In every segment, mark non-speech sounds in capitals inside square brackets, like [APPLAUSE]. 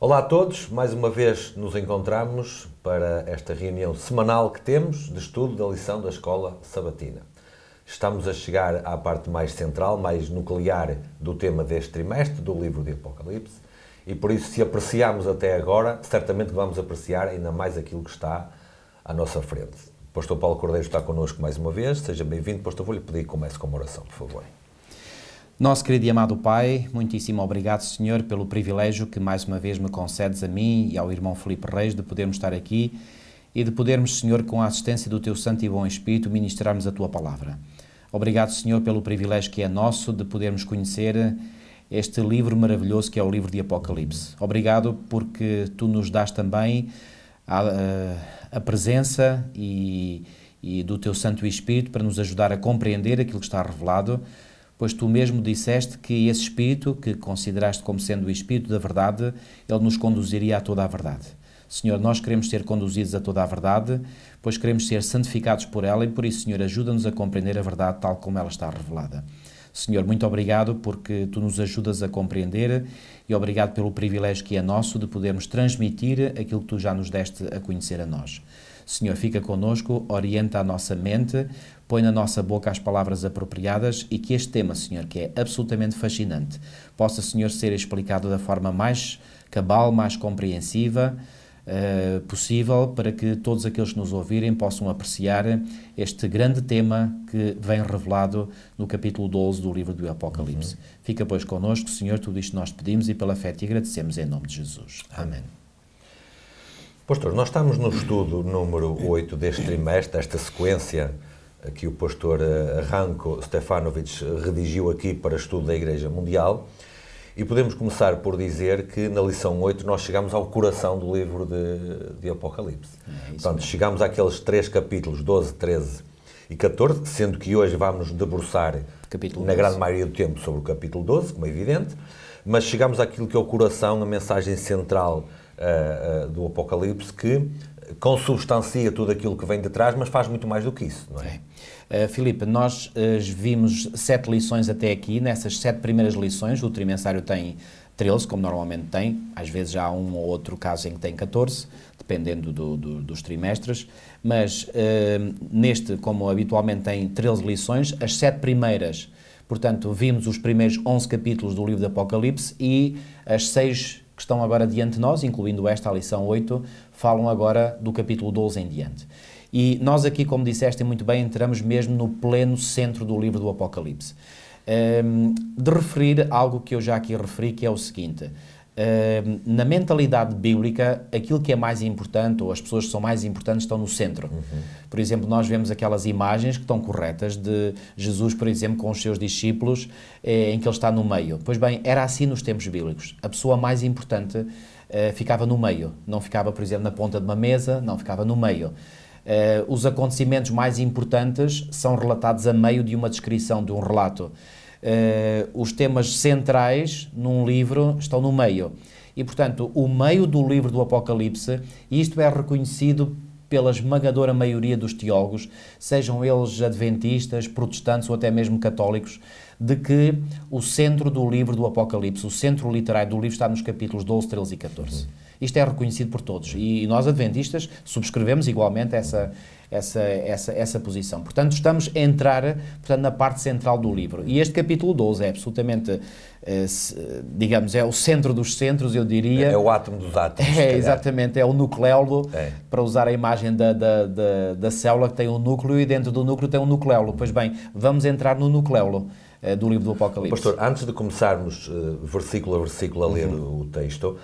Olá a todos, mais uma vez nos encontramos para esta reunião semanal que temos de estudo da lição da Escola Sabatina. Estamos a chegar à parte mais central, mais nuclear do tema deste trimestre, do livro de Apocalipse, e por isso, se apreciámos até agora, certamente vamos apreciar ainda mais aquilo que está à nossa frente. O pastor Paulo Cordeiro está connosco mais uma vez, seja bem-vindo. Pastor, vou-lhe pedir que comece com uma oração, por favor. Nosso querido e amado Pai, muitíssimo obrigado, Senhor, pelo privilégio que mais uma vez me concedes a mim e ao irmão Felipe Reis de podermos estar aqui e de podermos, Senhor, com a assistência do Teu Santo e Bom Espírito, ministrarmos a Tua palavra. Obrigado, Senhor, pelo privilégio que é nosso de podermos conhecer este livro maravilhoso que é o livro de Apocalipse. Obrigado porque Tu nos dás também a, a presença e, e do Teu Santo Espírito para nos ajudar a compreender aquilo que está revelado pois tu mesmo disseste que esse Espírito, que consideraste como sendo o Espírito da verdade, ele nos conduziria a toda a verdade. Senhor, nós queremos ser conduzidos a toda a verdade, pois queremos ser santificados por ela e por isso, Senhor, ajuda-nos a compreender a verdade tal como ela está revelada. Senhor, muito obrigado porque tu nos ajudas a compreender e obrigado pelo privilégio que é nosso de podermos transmitir aquilo que tu já nos deste a conhecer a nós. Senhor, fica conosco, orienta a nossa mente, põe na nossa boca as palavras apropriadas e que este tema, Senhor, que é absolutamente fascinante, possa, Senhor, ser explicado da forma mais cabal, mais compreensiva uh, possível, para que todos aqueles que nos ouvirem possam apreciar este grande tema que vem revelado no capítulo 12 do livro do Apocalipse. Uhum. Fica, pois, connosco, Senhor, tudo isto nós te pedimos e pela fé te agradecemos em nome de Jesus. Amém. Pastor, nós estamos no estudo número 8 deste trimestre, desta sequência que o pastor eh, Ranko Stefanovic redigiu aqui para estudo da Igreja Mundial. E podemos começar por dizer que na lição 8 nós chegamos ao coração do livro de, de Apocalipse. É Portanto, chegamos àqueles três capítulos, 12, 13 e 14, sendo que hoje vamos debruçar capítulo na grande maioria do tempo sobre o capítulo 12, como é evidente, mas chegamos àquilo que é o coração, a mensagem central uh, uh, do Apocalipse, que consubstancia tudo aquilo que vem de trás, mas faz muito mais do que isso, não é? é. Eh, Filipe, nós uh, vimos sete lições até aqui. Nessas sete primeiras lições, o trimensário tem 13, como normalmente tem, às vezes há um ou outro caso em que tem 14, dependendo do, do, dos trimestres, mas uh, neste, como habitualmente tem 13 lições, as sete primeiras, portanto, vimos os primeiros 11 capítulos do livro do Apocalipse e as seis que estão agora diante de nós, incluindo esta, a lição 8, falam agora do capítulo 12 em diante. E nós aqui, como disseste muito bem, entramos mesmo no pleno centro do livro do Apocalipse. Um, ehm, de referir algo que eu já aqui referi, que é o seguinte. Um, ehm, na mentalidade bíblica, aquilo que é mais importante, ou as pessoas que são mais importantes, estão no centro. Uhum. Por exemplo, nós vemos aquelas imagens que estão corretas de Jesus, por exemplo, com os seus discípulos, eh, em que ele está no meio. Pois bem, era assim nos tempos bíblicos. A pessoa mais importante eh, ficava no meio, não ficava, por exemplo, na ponta de uma mesa, não ficava no meio. Uh, os acontecimentos mais importantes são relatados a meio de uma descrição, de um relato. Uh, os temas centrais num livro estão no meio. E, portanto, o meio do livro do Apocalipse, isto é reconhecido pela esmagadora maioria dos teólogos, sejam eles adventistas, protestantes ou até mesmo católicos, de que o centro do livro do Apocalipse, o centro literário do livro, está nos capítulos 12, 13 e 14. Uhum. Isto é reconhecido por todos e nós adventistas subscrevemos igualmente essa essa, essa, essa posição. Portanto, estamos a entrar portanto, na parte central do livro. E este capítulo 12 é absolutamente, eh, digamos, é o centro dos centros, eu diria. É, é o átomo dos átomos. É, exatamente, é o nucleolo, é. para usar a imagem da, da, da, da, célula que tem um núcleo e dentro do núcleo tem um nucleolo. Pois bem, vamos entrar no nucleolo eh, do livro do Apocalipse. Pastor, antes de começarmos eh, versículo a versículo a ler uhum. o texto,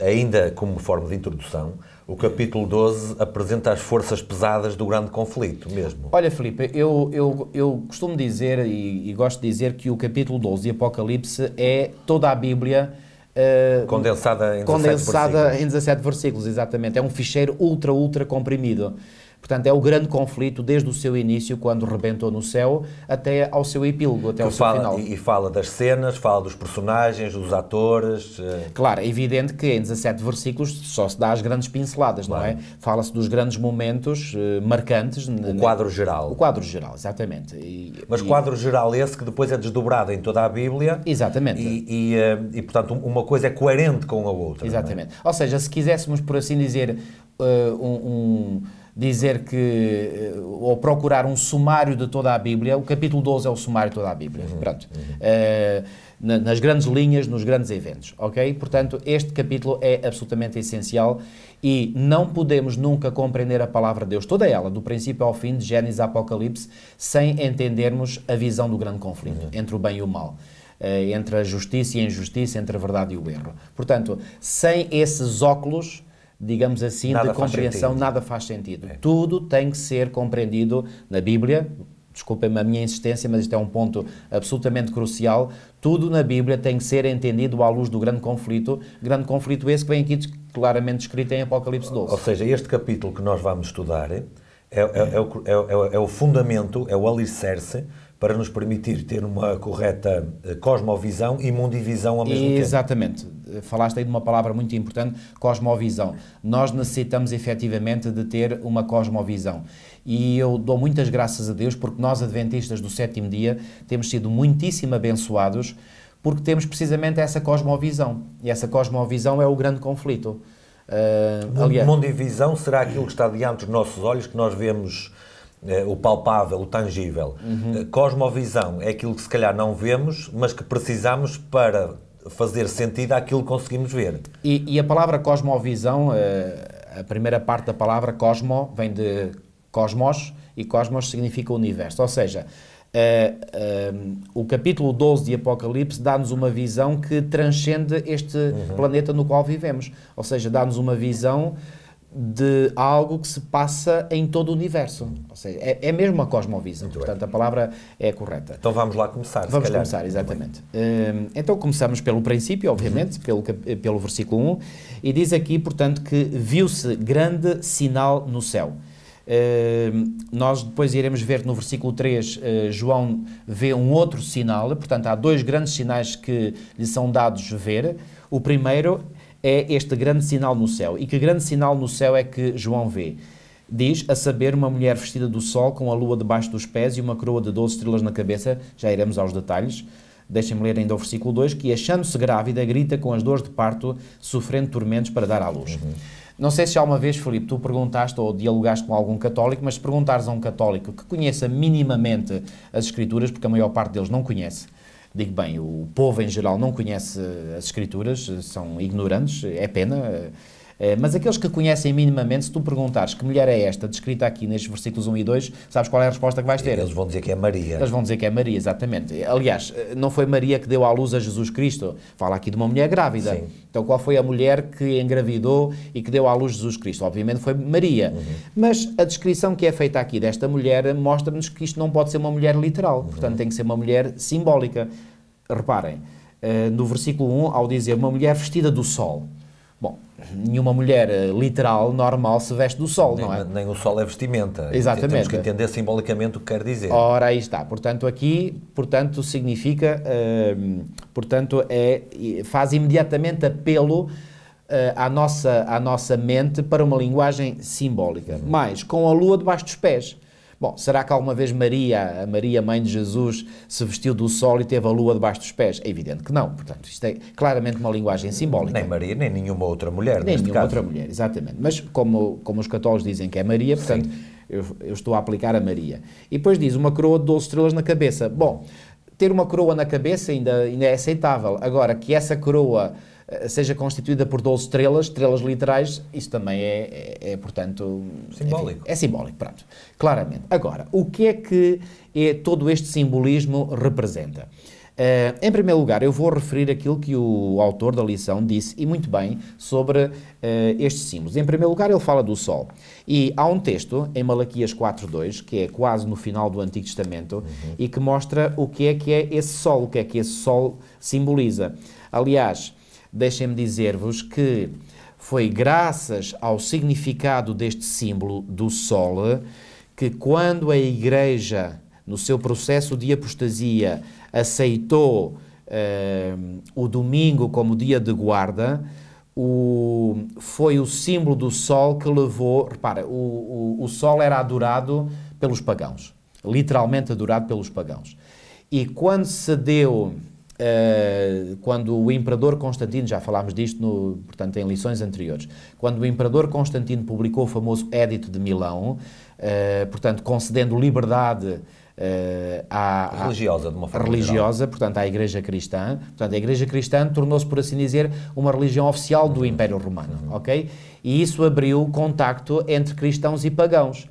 ainda como forma de introdução, o capítulo 12 apresenta as forças pesadas do grande conflito mesmo. Olha, Filipe, eu, eu, eu costumo dizer e, e gosto de dizer que o capítulo 12 de Apocalipse é toda a Bíblia. Uh, condensada em condensada em 17 versículos, exatamente. É um ficheiro ultra, ultra comprimido. Portanto, é o grande conflito desde o seu início, quando rebentou no céu, até ao seu epílogo, até que ao fala, seu final. E fala das cenas, fala dos personagens, dos atores. Eh. Claro, é evidente que em 17 versículos só se dá as grandes pinceladas, claro. não é? Fala-se dos grandes momentos uh, marcantes. O quadro geral. O quadro geral, exatamente. E, Mas e... quadro geral esse que depois é desdobrado em toda a Bíblia. Exatamente. E, e, eh, e portanto, uma coisa é coerente com a outra. É? Exatamente. É? Ou seja, se quiséssemos, por assim dizer, uh, um, um dizer que, eh, ou procurar um sumário de toda a Bíblia, o capítulo 12 é o sumário de toda a Bíblia, uhum, pronto, uhum. Uh, nas grandes linhas, nos grandes eventos, ok? Portanto, este capítulo é absolutamente essencial e não podemos nunca compreender a palavra de Deus, toda ela, do princípio ao fim, de Gênesis a Apocalipse, sem entendermos a visão do grande conflito uhum. entre o bem e o mal eh, entre a justiça e a injustiça, entre a verdade e o erro. Portanto, sem esses óculos, digamos assim, nada de compreensão, nada faz sentido. É. Tudo tem que ser compreendido na Bíblia, desculpem-me a minha insistência, mas isto é um ponto absolutamente crucial. Tudo na Bíblia tem que ser entendido à luz do grande conflito, grande conflito esse que vem aqui claramente descrito em Apocalipse 12. Ou seja, este capítulo que nós vamos estudar é, é, é, o, é, é, é o, fundamento, é o alicerce para nos permitir ter uma correta eh, cosmovisão e mundivisão ao mesmo Exatamente. tempo. Exatamente. Eh, falaste aí de uma palavra muito importante, cosmovisão. Nós necessitamos efetivamente de ter uma cosmovisão. E eu dou muitas graças a Deus porque nós, adventistas do sétimo dia, temos sido muitíssimo abençoados porque temos precisamente essa cosmovisão. E essa cosmovisão é o grande conflito. Uh, aliás, mundivisão será aquilo que está diante dos nossos olhos, que nós vemos é, o palpável, o tangível. Uhum. É, cosmovisão é aquilo que se calhar não vemos, mas que precisamos para fazer sentido àquilo que conseguimos ver. E, e a palavra cosmovisão, é, a primeira parte da palavra cosmo vem de cosmos e cosmos significa universo, ou seja, o capítulo 12 de Apocalipse dá-nos uma visão que transcende este uhum. planeta no qual vivemos. Ou seja, dá-nos uma visão de algo que se passa em todo o universo. Ou seja, é, é mesmo uma cosmovisão. Muito portanto, bem. a palavra é correta. Então vamos lá começar. Vamos calhar. começar, exatamente. Hum, então começamos pelo princípio, obviamente, uhum. pelo, pelo versículo 1, e diz aqui, portanto, que viu-se grande sinal no céu. Hum, nós depois iremos ver no versículo 3, eh, João vê um outro sinal, portanto, há dois grandes sinais que lhe são dados ver. O primeiro é este grande sinal no céu. E que grande sinal no céu é que João vê? Diz, a saber, uma mulher vestida do sol, com a lua debaixo dos pés e uma coroa de 12 estrelas na cabeça. Já iremos aos detalhes. Deixem-me ler ainda o versículo 2, que achando-se grávida, grita com as dores de parto, sofrendo tormentos para dar à luz. Uhum. Não sei se já uma vez, Filipe, tu perguntaste ou dialogaste com algum católico, mas se perguntares a um católico que conheça minimamente as Escrituras, porque a maior parte deles não conhece, digo bem, o povo em geral não conhece as escrituras, são ignorantes, é pena. Eh, mas aqueles que conhecem minimamente, se tu perguntares que mulher é esta, descrita aqui nestes versículos 1 e 2, sabes qual é a resposta que vais ter? Eles vão dizer que é Maria. Eles vão dizer que é Maria, exatamente. Aliás, eh, não foi Maria que deu à luz a Jesus Cristo. Fala aqui de uma mulher grávida. Sim. Então, qual foi a mulher que engravidou e que deu à luz Jesus Cristo? Obviamente foi Maria. Uhum. Mas a descrição que é feita aqui desta mulher mostra-nos que isto não pode ser uma mulher literal. Uhum. Portanto, tem que ser uma mulher simbólica. Reparem, eh, no versículo 1, ao dizer uma mulher vestida do sol nenhuma mulher eh, literal, normal, se veste do sol, nem, não é? Nem o sol é vestimenta. Exatamente. Temos que entender simbolicamente o que quer dizer. Ora, aí está. Portanto, aqui, portanto, significa, uh, portanto, é, faz imediatamente apelo uh, à, nossa, à nossa mente para uma linguagem simbólica. Uhum. Mas, com a lua debaixo dos pés. Bom, será que alguma vez Maria, a Maria mãe de Jesus, se vestiu do sol e teve a lua debaixo dos pés? É evidente que não. Portanto, isto é claramente uma linguagem simbólica. Nem Maria, nem nenhuma outra mulher, Nem nenhuma caso. outra mulher, exatamente. Mas como, como os católicos dizem que é Maria, portanto, eu, eu, estou a aplicar a Maria. E depois diz uma coroa de 12 estrelas na cabeça. Bom, ter uma coroa na cabeça ainda, ainda é aceitável. Agora, que essa coroa eh, seja constituída por 12 estrelas, estrelas literais, isso também é, é, é portanto... Simbólico. Enfim, é simbólico, pronto, claramente. Agora, o que é que é, todo este simbolismo representa? Uh, em primeiro lugar, eu vou referir aquilo que o autor da lição disse, e muito bem, sobre uh, estes símbolos. Em primeiro lugar, ele fala do Sol. E há um texto, em Malaquias 4.2, que é quase no final do Antigo Testamento, uhum. e que mostra o que é que é esse Sol, o que é que esse Sol simboliza. Aliás, Deixem-me dizer-vos que foi graças ao significado deste símbolo do sol que, quando a Igreja, no seu processo de apostasia, aceitou eh, o domingo como dia de guarda, o, foi o símbolo do sol que levou. Repara, o, o, o sol era adorado pelos pagãos, literalmente adorado pelos pagãos. E quando se deu Uh, quando o imperador Constantino, já falámos disto no, portanto, em lições anteriores, quando o imperador Constantino publicou o famoso Édito de Milão, uh, portanto, concedendo liberdade uh, à, religiosa, de uma forma religiosa, geral. portanto, à Igreja Cristã, portanto, a Igreja Cristã tornou-se, por assim dizer, uma religião oficial do uhum. Império Romano, uhum. ok? E isso abriu contacto entre cristãos e pagãos.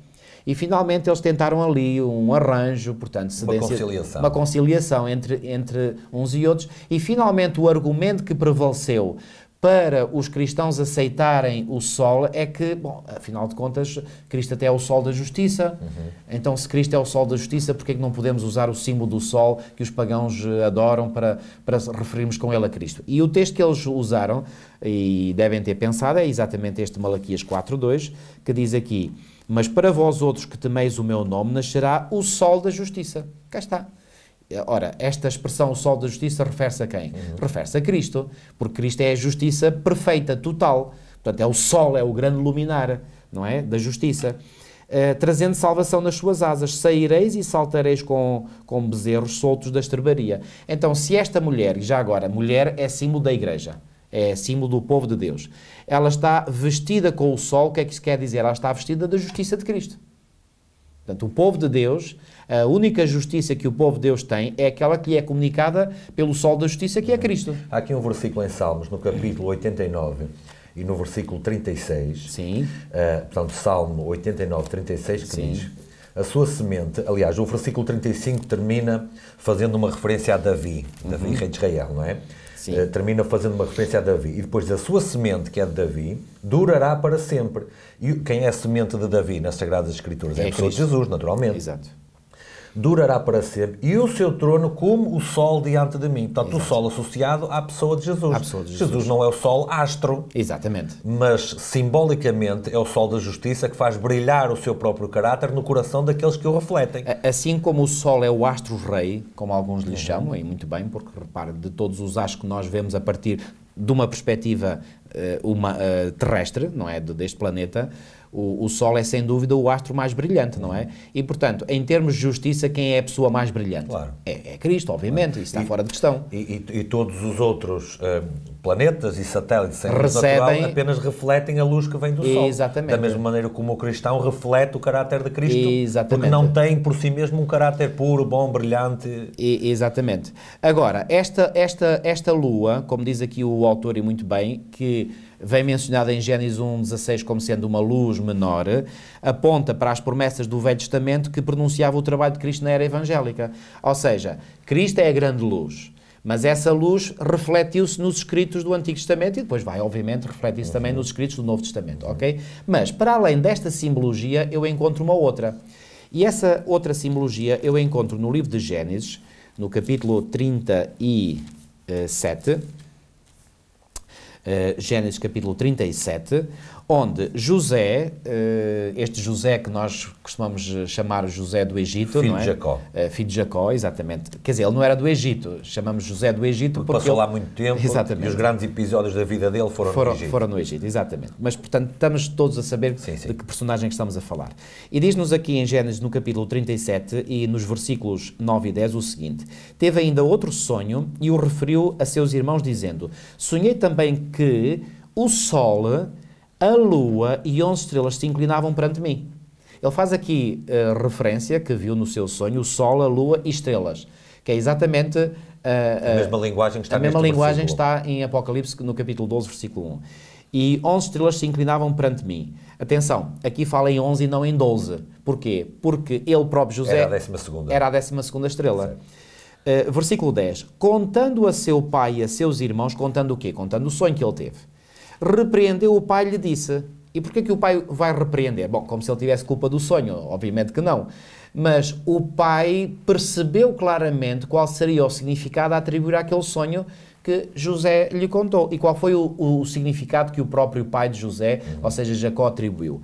E finalmente eles tentaram ali um arranjo, portanto, cedência, uma conciliação, uma conciliação entre, entre uns e outros. E finalmente o argumento que prevaleceu para os cristãos aceitarem o sol é que, bom, afinal de contas, Cristo até é o sol da justiça. Uhum. Então, se Cristo é o sol da justiça, por é que não podemos usar o símbolo do sol que os pagãos eh, adoram para, para referirmos com ele a Cristo? E o texto que eles usaram, e devem ter pensado, é exatamente este Malaquias 4.2, que diz aqui mas para vós outros que temeis o meu nome, nascerá o sol da justiça. Cá está. Ora, esta expressão, o sol da justiça, refere-se a quem? Uhum. Refere-se a Cristo, porque Cristo é a justiça perfeita, total. Portanto, é o sol, é o grande luminar, não é? Da justiça. Uh, trazendo salvação nas suas asas, saireis e saltareis com, com bezerros soltos da estrebaria. Então, se esta mulher, e já agora, mulher é símbolo da igreja, é símbolo do povo de Deus. Ela está vestida com o sol, o que é que isso quer dizer? Ela está vestida da justiça de Cristo. Portanto, o povo de Deus, a única justiça que o povo de Deus tem é aquela que lhe é comunicada pelo sol da justiça, que é Cristo. Há aqui um versículo em Salmos, no capítulo 89 e no versículo 36. Sim. Uh, portanto, Salmo 89, 36, que Sim. diz: a sua semente, aliás, o versículo 35 termina fazendo uma referência a Davi, Davi, uhum. rei de Israel, não é? Sim. Eh, termina fazendo uma referência a Davi. E depois a sua semente, que é de Davi, durará para sempre. E quem é semente de Davi nas Sagradas Escrituras? É, é a pessoa de Jesus, naturalmente. Exato durará para sempre, e o seu trono como o sol diante de mim. Portanto, Exato. o sol associado à pessoa de Jesus. pessoa de Jesus. Jesus não é o sol astro. Exatamente. Mas, simbolicamente, é o sol da justiça que faz brilhar o seu próprio caráter no coração daqueles que o refletem. Assim como o sol é o astro-rei, como alguns lhe uhum. chamam, e muito bem, porque, repare, de todos os astros que nós vemos a partir de uma perspectiva uh, uma, uh, terrestre, não é? Deste planeta, o, o, Sol é sem dúvida o astro mais brilhante, não é? E portanto, em termos de justiça, quem é a pessoa mais brilhante? Claro. É, é Cristo, obviamente, claro. isso está e, fora de questão. E, e, e todos os outros hum, planetas e satélites sem Recebem... natural apenas refletem a luz que vem do Sol. Exatamente. Da mesma maneira como o cristão reflete o caráter de Cristo, Exatamente. porque não tem por si mesmo um caráter puro, bom, brilhante. exatamente. Agora, esta, esta, esta lua, como diz aqui o autor e muito bem, que vem mencionada em Gênesis 1,16 como sendo uma luz menor, aponta para as promessas do Velho Testamento que pronunciava o trabalho de Cristo na era evangélica. Ou seja, Cristo é a grande luz. Mas essa luz refletiu-se nos escritos do Antigo Testamento e depois vai, obviamente, refletir-se uhum. também nos escritos do Novo Testamento, ok? Mas, para além desta simbologia, eu encontro uma outra. E essa outra simbologia eu encontro no livro de Gênesis, no capítulo 37, eh, Gênesis capítulo 37, onde José, eh, este José que nós costumamos eh, chamar José do Egito, filho não é? de Jacó. Eh, filho de Jacó, exatamente. Quer dizer, ele não era do Egito, chamamos José do Egito porque, porque passou ele... lá muito tempo [LAUGHS] exatamente. e os grandes episódios da vida dele foram, foram, no Egito. Foram no Egito, exatamente. Mas, portanto, estamos todos a saber sim, sim. de que personagem que estamos a falar. E diz-nos aqui em Gênesis, no capítulo 37 e nos versículos 9 e 10, o seguinte: Teve ainda outro sonho e o referiu a seus irmãos, dizendo: Sonhei também que o sol a lua e 11 estrelas se inclinavam perante mim. Ele faz aqui uh, referência que viu no seu sonho o sol, a lua e estrelas, que é exatamente uh, uh, a eh, mesma linguagem que está, a mesma linguagem está em Apocalipse, no capítulo 12, versículo 1. E 11 estrelas se inclinavam perante mim. Atenção, aqui fala em 11 e não em 12. Porquê? Porque ele próprio, José, era a 12 era a 12 estrela. versículo 10. Contando a seu pai e a seus irmãos, contando o quê? Contando o sonho que ele teve repreendeu o pai e lhe disse. E porquê que o pai vai repreender? Bom, como se ele tivesse culpa do sonho, obviamente que não. Mas o pai percebeu claramente qual seria o significado a atribuir àquele sonho que José lhe contou. E qual foi o, o significado que o próprio pai de José, ou seja, Jacó, atribuiu.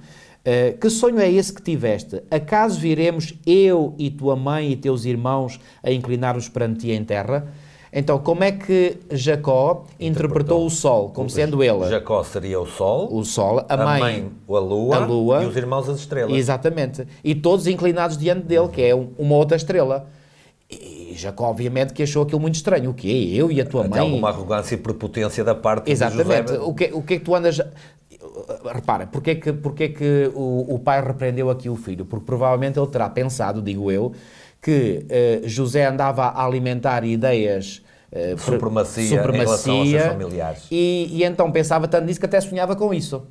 Uh, que sonho é esse que tiveste? Acaso viremos eu e tua mãe e teus irmãos a inclinar-nos perante ti em terra? Então, como é que Jacó interpretou, interpretou o sol, como sendo ele? Jacó seria o sol, o sol, a, a mãe, mãe a, lua, a, lua, e os irmãos as estrelas. Exatamente. E todos inclinados diante dele, uhum. que é uma outra estrela. E Jacó, obviamente, que achou aquilo muito estranho. O quê? Eu e a tua Até mãe? alguma arrogância e prepotência da parte Exatamente. de José. O que, o que é que tu andas... Repara, porque é que, que o, o pai repreendeu aqui o filho? Porque provavelmente ele terá pensado, digo eu, que uh, José andava a alimentar ideias uh, eh, supremacia, supremacia em relação aos familiares. E, e, então pensava tanto nisso que até sonhava com isso.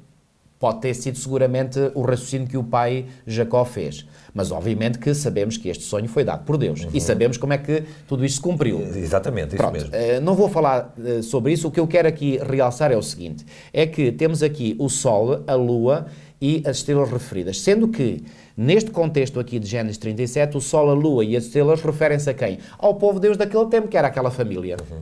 Pode ter sido seguramente o raciocínio que o pai Jacó fez. Mas obviamente que sabemos que este sonho foi dado por Deus. Uhum. E sabemos como é que tudo isto se cumpriu. Exatamente, isso Pronto, mesmo. Uh, não vou falar sobre isso. O que eu quero aqui realçar é o seguinte: é que temos aqui o Sol, a Lua e as estrelas referidas. Sendo que, neste contexto aqui de Gênesis 37, o Sol, a Lua e as estrelas referem-se a quem? Ao povo Deus daquele tempo, que era aquela família. Uhum.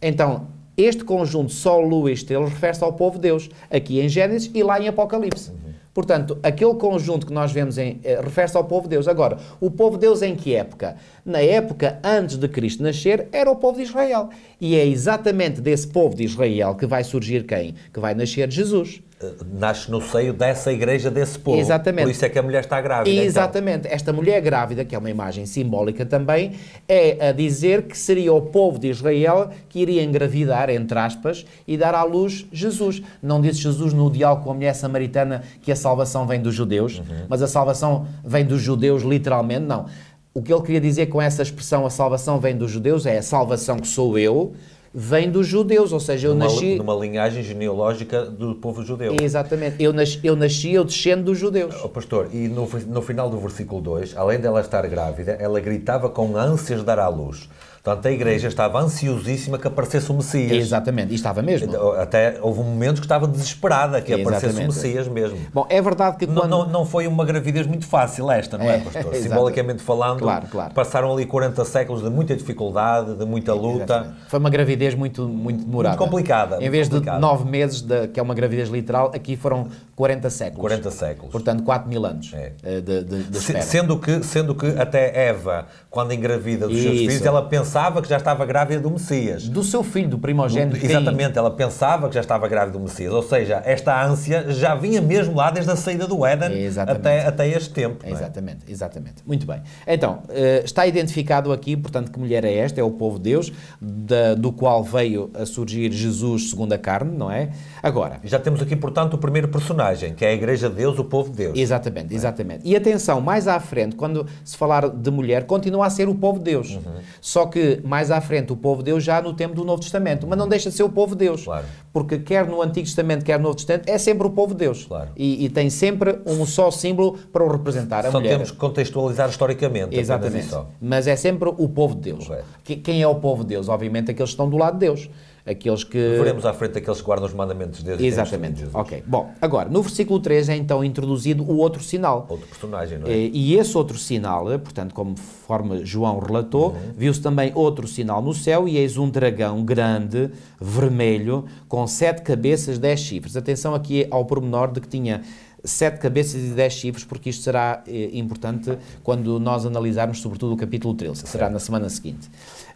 Então, este conjunto Sol, Lua e estrelas refere-se ao povo Deus, aqui em Gênesis e lá em Apocalipse. Uhum. Portanto, aquele conjunto que nós vemos eh, refere-se ao povo de Deus. Agora, o povo de Deus em que época? Na época antes de Cristo nascer, era o povo de Israel. E é exatamente desse povo de Israel que vai surgir quem? Que vai nascer Jesus. Eh, nasce no seio dessa igreja, desse povo. Exatamente. Por isso é que a mulher está grávida. Então. Exatamente. Então. Esta mulher grávida, que é uma imagem simbólica também, é a dizer que seria o povo de Israel que iria engravidar, entre aspas, e dar à luz Jesus. Não disse Jesus no diálogo com a mulher samaritana que a salvação vem dos judeus, uhum. mas a salvação vem dos judeus literalmente, não. O que ele queria dizer com essa expressão, a salvação vem dos judeus, é a salvação que sou eu, vem dos judeus, ou seja, eu numa, nasci... Numa linhagem genealógica do povo judeu. Exatamente. Eu nasci, eu, nasci, eu descendo dos judeus. Oh, pastor, e no, no final do versículo 2, além dela estar grávida, ela gritava com ânsias dar à luz. Portanto, a Igreja estava ansiosíssima que aparecesse o Messias. Exatamente, e estava mesmo. Então, até houve momentos que estava desesperada que Exatamente. aparecesse o Messias mesmo. Bom, é verdade que quando... Não, não, não foi uma gravidez muito fácil esta, não é, é pastor? [LAUGHS] Simbolicamente falando, claro, claro. passaram ali 40 séculos de muita dificuldade, de muita luta. Exatamente. Foi uma gravidez muito, muito demorada. Muito complicada. Em vez complicada. de nove meses, de, que é uma gravidez literal, aqui foram 40 séculos. 40 séculos. Portanto, 4 mil anos é. Eh, de, de, de Sendo que, sendo que até Eva, quando engravida dos Isso. seus filhos, ela pensava que já estava grávida do Messias. Do seu filho, do primogênito. exatamente, ela pensava que já estava grávida do Messias. Ou seja, esta ânsia já vinha mesmo lá desde a saída do Éden até, até este tempo. É? Exatamente, exatamente. Muito bem. Então, eh, está identificado aqui, portanto, que mulher é esta? É o povo de Deus, da, do qual veio a surgir Jesus segundo a carne, não é? Agora. Já temos aqui, portanto, o primeiro personagem, que é a Igreja de Deus, o povo de Deus. Exatamente, é? exatamente. E atenção, mais à frente, quando se falar de mulher, continua a ser o povo de Deus. Uhum. Só que mais à frente, o povo de Deus já no tempo do Novo Testamento. Uhum. Mas não deixa de ser o povo de Deus. Claro. Porque quer no Antigo Testamento, quer no Novo Testamento, é sempre o povo de Deus. Claro. E, e tem sempre um só símbolo para o representar. A só mulher. temos que contextualizar historicamente. Exatamente. Mas é sempre o povo de Deus. Correto. Quem é o povo de Deus? Obviamente, aqueles que estão do lado de Deus aqueles que... Veremos à frente aqueles que guardam os mandamentos de Exatamente, ok. Bom, agora, no versículo 3 é então introduzido o outro sinal. Outro personagem, não é? Eh, e esse outro sinal, eh, portanto, como forma João relatou, uhum. viu-se também outro sinal no céu e eis um dragão grande, vermelho, com sete cabeças, dez chifres. Atenção aqui ao pormenor de que tinha sete cabeças e dez chifres, porque isto será eh, importante quando nós analisarmos, sobretudo, o capítulo 13, que será na semana seguinte.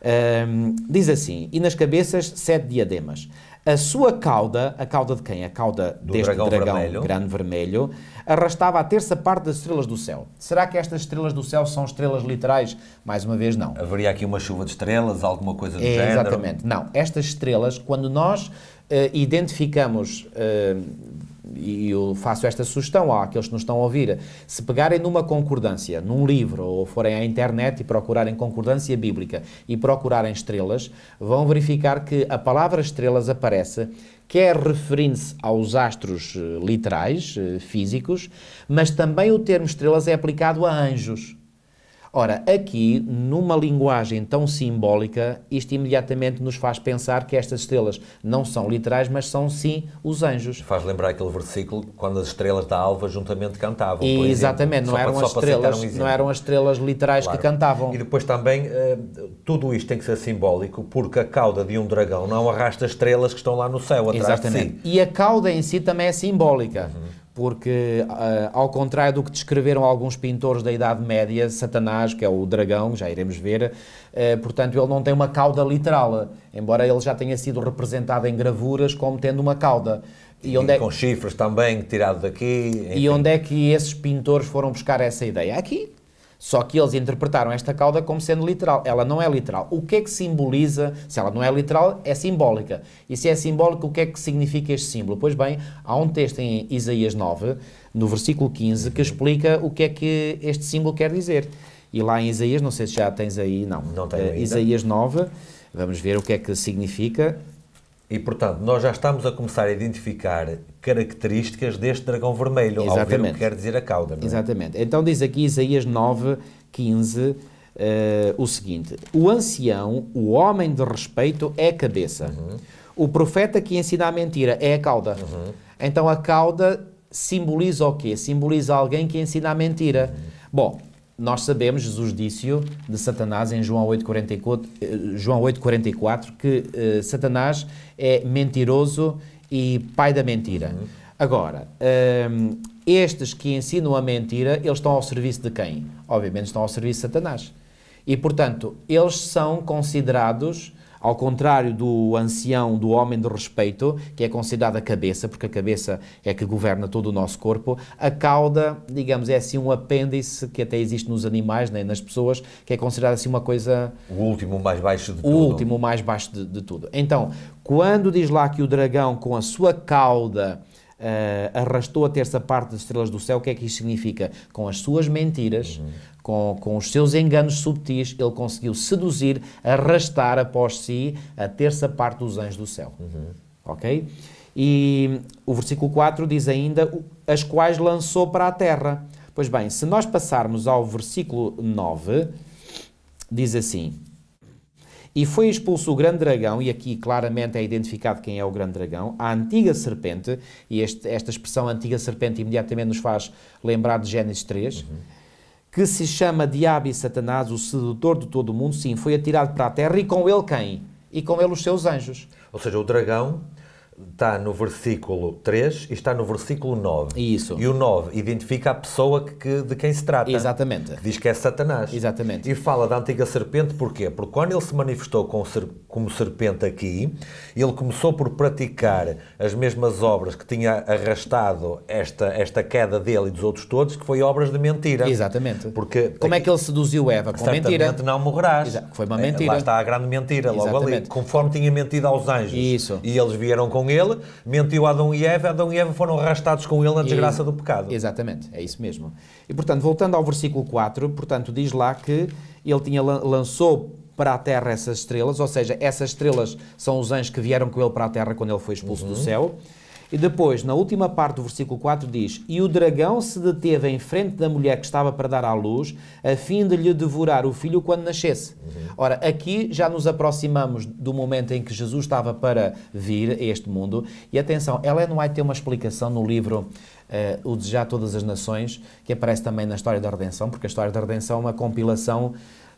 Um, diz assim: E nas cabeças sete diademas. A sua cauda, a cauda de quem? A cauda do deste dragão, dragão vermelho. grande vermelho, arrastava a terça parte das estrelas do céu. Será que estas estrelas do céu são estrelas literais? Mais uma vez, não. Haveria aqui uma chuva de estrelas, alguma coisa do é, género? Exatamente. Não. Estas estrelas, quando nós uh, identificamos. Uh, e eu faço esta sugestão àqueles que nos estão a ouvir, se pegarem numa concordância, num livro, ou forem à internet e procurarem concordância bíblica e procurarem estrelas, vão verificar que a palavra estrelas aparece quer referindo-se aos astros eh, literais, eh, físicos, mas também o termo estrelas é aplicado a anjos. Ora, aqui, numa linguagem tão simbólica, isto imediatamente nos faz pensar que estas estrelas não são literais, mas são sim os anjos. Faz lembrar aquele versículo quando as estrelas da alva juntamente cantavam. E, exatamente, não eram, para, as estrelas, um não eram as estrelas literais claro. que cantavam. E depois também, eh, tudo isto tem que ser simbólico, porque a cauda de um dragão não arrasta estrelas que estão lá no céu atrás exatamente. de si. E a cauda em si também é simbólica. Uhum porque, ah, ao contrário do que descreveram alguns pintores da Idade Média, Satanás, que é o dragão, já iremos ver, eh, portanto, ele não tem uma cauda literal, embora ele já tenha sido representado em gravuras como tendo uma cauda. E, onde e é... com chifres também, tirado daqui. Enfim. E onde é que esses pintores foram buscar essa ideia? Aqui, só que eles interpretaram esta cauda como sendo literal. Ela não é literal. O que é que simboliza? Se ela não é literal, é simbólica. E se é simbólica, o que é que significa este símbolo? Pois bem, há um texto em Isaías 9, no versículo 15, que explica o que é que este símbolo quer dizer. E lá em Isaías, não sei se já tens aí, não. Não tenho eh, ainda. Isaías 9, vamos ver o que é que significa. E, portanto, nós já estamos a começar a identificar características deste dragão vermelho, Exatamente. ao ver o que quer dizer a cauda. É? Exatamente. Então diz aqui Isaías 9, 15, uh, o seguinte, o ancião, o homem de respeito, é a cabeça. Uhum. O profeta que ensina a mentira é a cauda. Uhum. Então a cauda simboliza o quê? Simboliza alguém que ensina a mentira. Uhum. Bom, nós sabemos, Jesus disse de Satanás em João 8,44 eh, João 8, 44, que uh, Satanás é mentiroso e pai da mentira. Uhum. Agora, um, ehm, estes que ensinam a mentira, eles estão ao serviço de quem? Obviamente estão ao serviço de Satanás. E, portanto, eles são considerados ao contrário do ancião, do homem de respeito, que é considerado a cabeça, porque a cabeça é que governa todo o nosso corpo, a cauda, digamos, é assim um apêndice que até existe nos animais, né, nas pessoas, que é considerado assim uma coisa. O último mais baixo de o tudo. O último mais baixo de, de tudo. Então, quando diz lá que o dragão, com a sua cauda, Uh, arrastou a terça parte das estrelas do céu, o que é que isso significa? Com as suas mentiras, uhum com, com os seus enganos subtis, ele conseguiu seduzir, arrastar após si a terça parte dos anjos do céu. Uhum. Ok? E o versículo 4 diz ainda: as quais lançou para a terra. Pois bem, se nós passarmos ao versículo 9, diz assim: E foi expulso o grande dragão, e aqui claramente é identificado quem é o grande dragão, a antiga serpente, e este, esta expressão antiga serpente imediatamente nos faz lembrar de Gênesis 3. Uhum que se chama Diabo e Satanás, o sedutor de todo o mundo, sim, foi atirado para a terra e com ele quem? E com ele os seus anjos. Ou seja, o dragão está no versículo 3 e está no versículo 9. Isso. E o 9 identifica a pessoa que, de quem se trata. Exatamente. Que diz que é Satanás. Exatamente. E fala da antiga serpente porquê? Porque quando ele se manifestou com ser, como serpente aqui, ele começou por praticar as mesmas obras que tinha arrastado esta, esta queda dele e dos outros todos, que foi obras de mentira. Exatamente. Porque como é que ele seduziu Eva? Com mentira. não morrerás. Exa foi uma mentira. Lá está a grande mentira, logo Exatamente. ali. Conforme tinha mentido aos anjos. Isso. E eles vieram com ele, mentiu a Adão e Eva, Adão e Eva foram arrastados com ele na desgraça e, do pecado. Exatamente, é isso mesmo. E portanto, voltando ao versículo 4, portanto, diz lá que ele tinha lançou para a terra essas estrelas, ou seja, essas estrelas são os anjos que vieram com ele para a terra quando ele foi expulso uhum. do céu. E depois, na última parte do versículo 4, diz: E o dragão se deteve em frente da mulher que estava para dar à luz, a fim de lhe devorar o filho quando nascesse. Uhum. Ora, aqui já nos aproximamos do momento em que Jesus estava para vir a este mundo. E atenção, Ellen White tem uma explicação no livro. Uh, o Desejar Todas as Nações, que aparece também na História da Redenção, porque a História da Redenção é uma compilação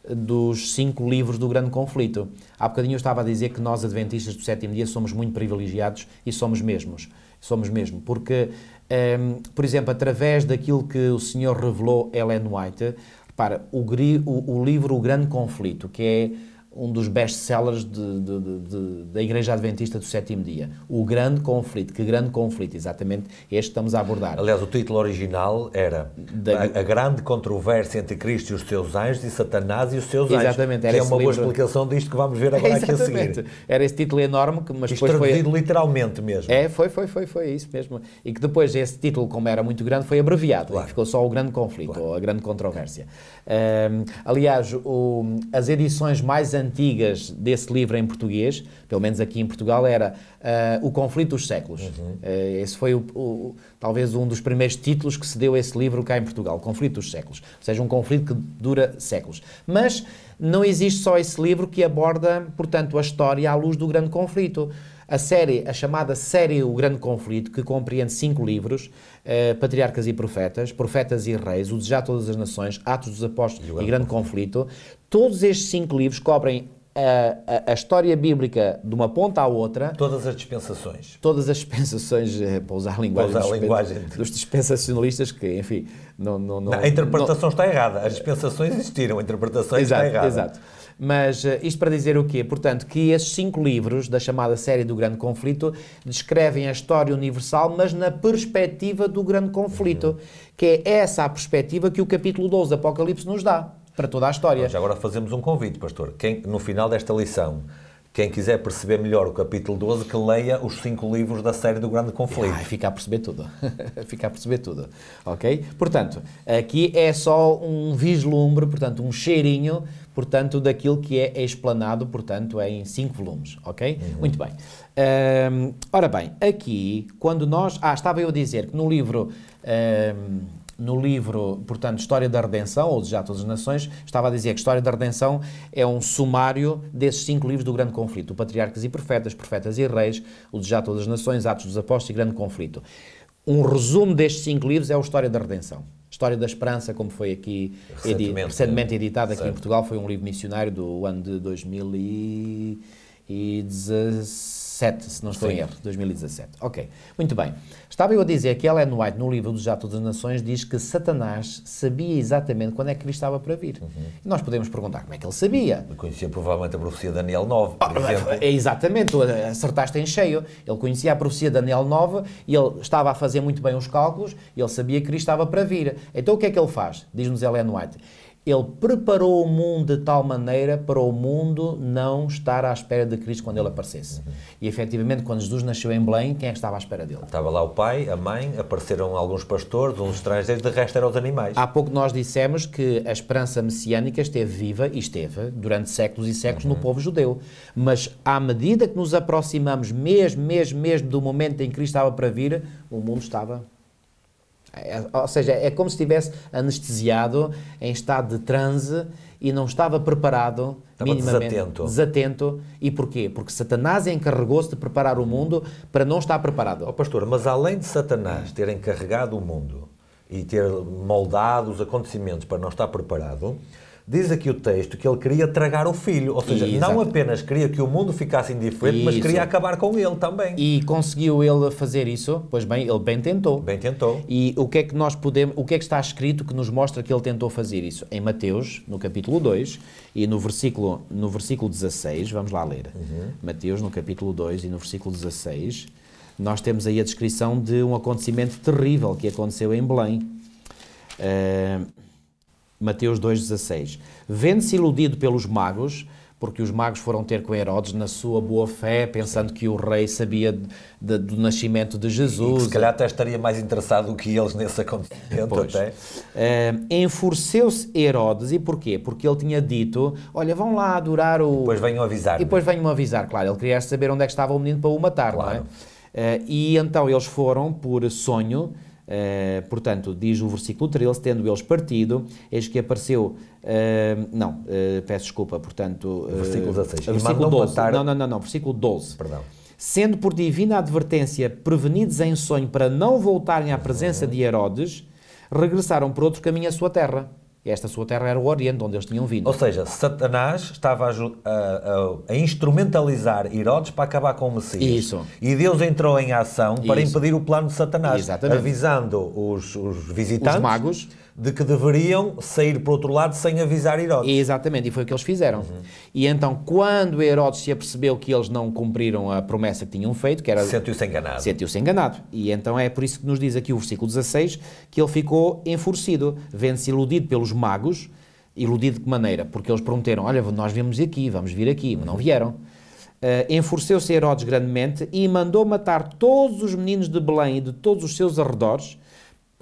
eh, dos cinco livros do Grande Conflito. Há bocadinho eu estava a dizer que nós, adventistas do sétimo dia, somos muito privilegiados e somos mesmos. Somos mesmo, porque, um, ehm, por exemplo, através daquilo que o senhor revelou, Ellen White, repara, o, o, o livro O Grande Conflito, que é um dos best-sellers da Igreja Adventista do Sétimo Dia. O Grande Conflito. Que grande conflito, exatamente, este estamos a abordar. Aliás, o título original era da... a, a, Grande Controvérsia entre Cristo e os Seus Anjos e Satanás e os Seus Anjos. Exatamente. Era que é uma livro... boa explicação disto que vamos ver agora exatamente. [LAUGHS] aqui a seguir. Era esse título enorme que mas Isto depois traduzido literalmente mesmo. É, foi, foi, foi, foi, isso mesmo. E que depois esse título, como era muito grande, foi abreviado. Claro. ficou só o Grande Conflito, claro. ou a Grande Controvérsia. Um, aliás, o, as edições mais antigas desse livro em português, pelo menos aqui em Portugal, era uh, O Conflito dos Séculos. Uhum. Uh, esse foi o, o, talvez um dos primeiros títulos que se deu a esse livro cá em Portugal, Conflito dos Séculos. Ou seja, um conflito que dura séculos. Mas não existe só esse livro que aborda, portanto, a história à luz do grande conflito. A série, a chamada série O Grande Conflito, que compreende cinco livros, eh, Patriarcas e Profetas, Profetas e Reis, O Desejar Todas as Nações, Atos dos Apóstolos e, e Grande Conflito, Todos estes cinco livros cobrem a, a, a, história bíblica de uma ponta à outra. Todas as dispensações. Todas as dispensações, eh, para usar a linguagem, usar a linguagem. dos dispensacionalistas, que, enfim, não. não, não, não a interpretação não, está errada. As dispensações existiram, a interpretação exato, está errada. Exato. Mas eh, isto para dizer o quê? Portanto, que esses cinco livros da chamada série do Grande Conflito descrevem a história universal, mas na perspectiva do Grande Conflito, uhum. que é essa a perspectiva que o capítulo 12 do Apocalipse nos dá para toda a história. Mas agora fazemos um convite, pastor. Quem, no final desta lição, quem quiser perceber melhor o capítulo 12, que leia os cinco livros da série do Grande Conflito. Ai, fica a perceber tudo. [LAUGHS] fica a perceber tudo. Ok? Portanto, aqui é só um vislumbre, portanto, um cheirinho, portanto, daquilo que é explanado, portanto, em cinco volumes. Ok? Uhum. Muito bem. Um, ora bem, aqui, quando nós. Ah, estava eu a dizer que no livro. Um, no livro, portanto, História da Redenção, ou já todas as nações, estava a dizer que História da Redenção é um sumário desses cinco livros do Grande Conflito, Patriarcas e Profetas, Profetas e Reis, o de já todas as nações, Atos dos Apóstolos e Grande Conflito. Um resumo destes cinco livros é o História da Redenção. História da Esperança, como foi aqui recentemente, edi recentemente é. editado certo. aqui em Portugal, foi um livro missionário do ano de 2016 2017, se não estou Sim. em erro, 2017. Ok, muito bem. Estava eu a dizer que Ellen White, no livro dos Atos das Nações, diz que Satanás sabia exatamente quando é que Cristo estava para vir. Uhum. E nós podemos perguntar como é que ele sabia. Ele conhecia provavelmente a profecia de Daniel 9, por oh, exemplo. É, exatamente, tu acertaste em cheio. Ele conhecia a profecia de Daniel 9 e ele estava a fazer muito bem os cálculos e ele sabia que Cristo estava para vir. Então o que é que ele faz? Diz-nos Ellen White ele preparou o mundo de tal maneira para o mundo não estar à espera de Cristo quando ele aparecesse. Uhum. E efetivamente, quando Jesus nasceu em Belém, quem é que estava à espera dele? Estava lá o pai, a mãe, apareceram alguns pastores, uns estrangeiros, de resto eram os animais. Há pouco nós dissemos que a esperança messiânica esteve viva e esteve durante séculos e séculos uhum. no povo judeu. Mas à medida que nos aproximamos, mesmo, mesmo, mesmo do momento em que Cristo estava para vir, o mundo estava é, ou seja, é como se estivesse anestesiado, em estado de transe e não estava preparado, estava minimamente desatento. desatento. E porquê? Porque Satanás encarregou-se de preparar o mundo para não estar preparado. Oh, pastor, mas além de Satanás ter encarregado o mundo e ter moldado os acontecimentos para não estar preparado, diz aqui o texto que ele queria tragar o filho, ou seja, e, não apenas queria que o mundo ficasse indiferente, mas queria acabar com ele também. E conseguiu ele fazer isso? Pois bem, ele bem tentou. Bem tentou. E o que é que nós podemos, o que é que está escrito que nos mostra que ele tentou fazer isso? Em Mateus, no capítulo 2 e no versículo, no versículo 16, vamos lá ler. Uhum. Mateus no capítulo 2 e no versículo 16, nós temos aí a descrição de um acontecimento terrível que aconteceu em Belém. Uh, Mateus 2,16. Vendo-se iludido pelos magos, porque os magos foram ter com Herodes na sua boa fé, pensando que o rei sabia de, de, do nascimento de Jesus. E se calhar até estaria mais interessado do que eles nesse acontecimento. Até. Uh, Enfureceu-se Herodes, e porquê? Porque ele tinha dito, olha, vão lá adorar o... depois venham avisar. E depois venham avisar, claro. Ele queria saber onde é que estava o menino para o matar, claro. não é? Uh, e então eles foram por sonho Uh, portanto, diz o versículo 13, tendo eles partido, eis que apareceu. Uh, não, uh, peço desculpa, portanto. versículo 16. Versículo 12. Matar... Não, não, não, não, versículo 12. Perdão. Sendo por divina advertência prevenidos em sonho para não voltarem à presença uhum. de Herodes, regressaram por outro caminho à sua terra. Esta sua terra era o Oriente, onde eles tinham vindo. Ou seja, Satanás estava a, a, a instrumentalizar Herodes para acabar com o Messias. Isso. E Deus entrou em ação para Isso. impedir o plano de Satanás, Exatamente. avisando os, os visitantes. Os magos de que deveriam sair para outro lado sem avisar Herodes. Exatamente, e foi o que eles fizeram. Uhum. E então, quando Herodes se apercebeu que eles não cumpriram a promessa que tinham feito, que era... Sentiu-se enganado. Sentiu-se enganado. E então é por isso que nos diz aqui o versículo 16 que ele ficou enfurecido, vendo-se iludido pelos magos, iludido de que maneira? Porque eles prometeram, olha, nós viemos aqui, vamos vir aqui, mas não vieram. Uh, eh, se Herodes grandemente e mandou matar todos os meninos de Belém e de todos os seus arredores,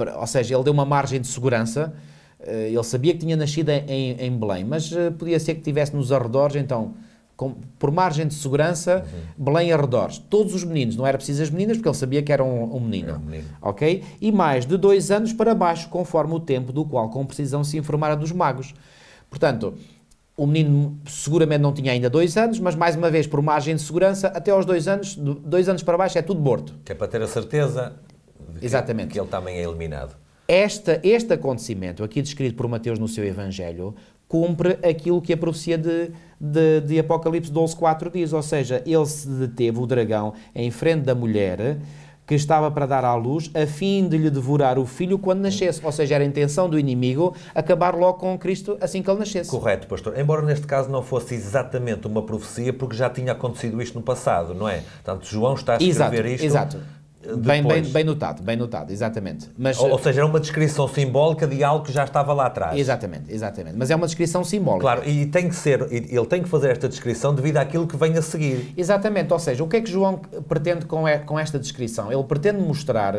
para, ou seja, ele deu uma margem de segurança. Eh, ele sabia que tinha nascido em, em Belém, mas eh, podia ser que tivesse nos arredores, então com, por margem de segurança, uhum. Belém arredores. Todos os meninos, não era preciso as meninas, porque ele sabia que era um, um, menino, era um, menino, Ok? E mais de dois anos para baixo, conforme o tempo do qual com precisão se informara dos magos. Portanto, o menino seguramente não tinha ainda dois anos, mas mais uma vez, por margem de segurança, até aos dois anos, dois anos para baixo é tudo morto. Que é para ter a certeza, Exatamente. Que, que ele também é eliminado. Esta, este acontecimento, aqui descrito por Mateus no seu Evangelho, cumpre aquilo que a profecia de, de, de Apocalipse 12,4 diz, ou seja, ele se deteve, o dragão, em frente da mulher que estava para dar à luz, a fim de lhe devorar o filho quando nascesse. Ou seja, era a intenção do inimigo acabar logo com Cristo assim que ele nascesse. Correto, pastor. Embora neste caso não fosse exatamente uma profecia, porque já tinha acontecido isto no passado, não é? Portanto, João está a escrever exato, isto. Exato. Bem, bem, bem, notado, bem notado, exatamente. Mas, ou, ou, seja, era uma descrição simbólica de algo que já estava lá atrás. Exatamente, exatamente. Mas é uma descrição simbólica. Claro, e tem que ser, ele tem que fazer esta descrição devido àquilo que vem a seguir. Exatamente, ou seja, o que é que João pretende com, com esta descrição? Ele pretende mostrar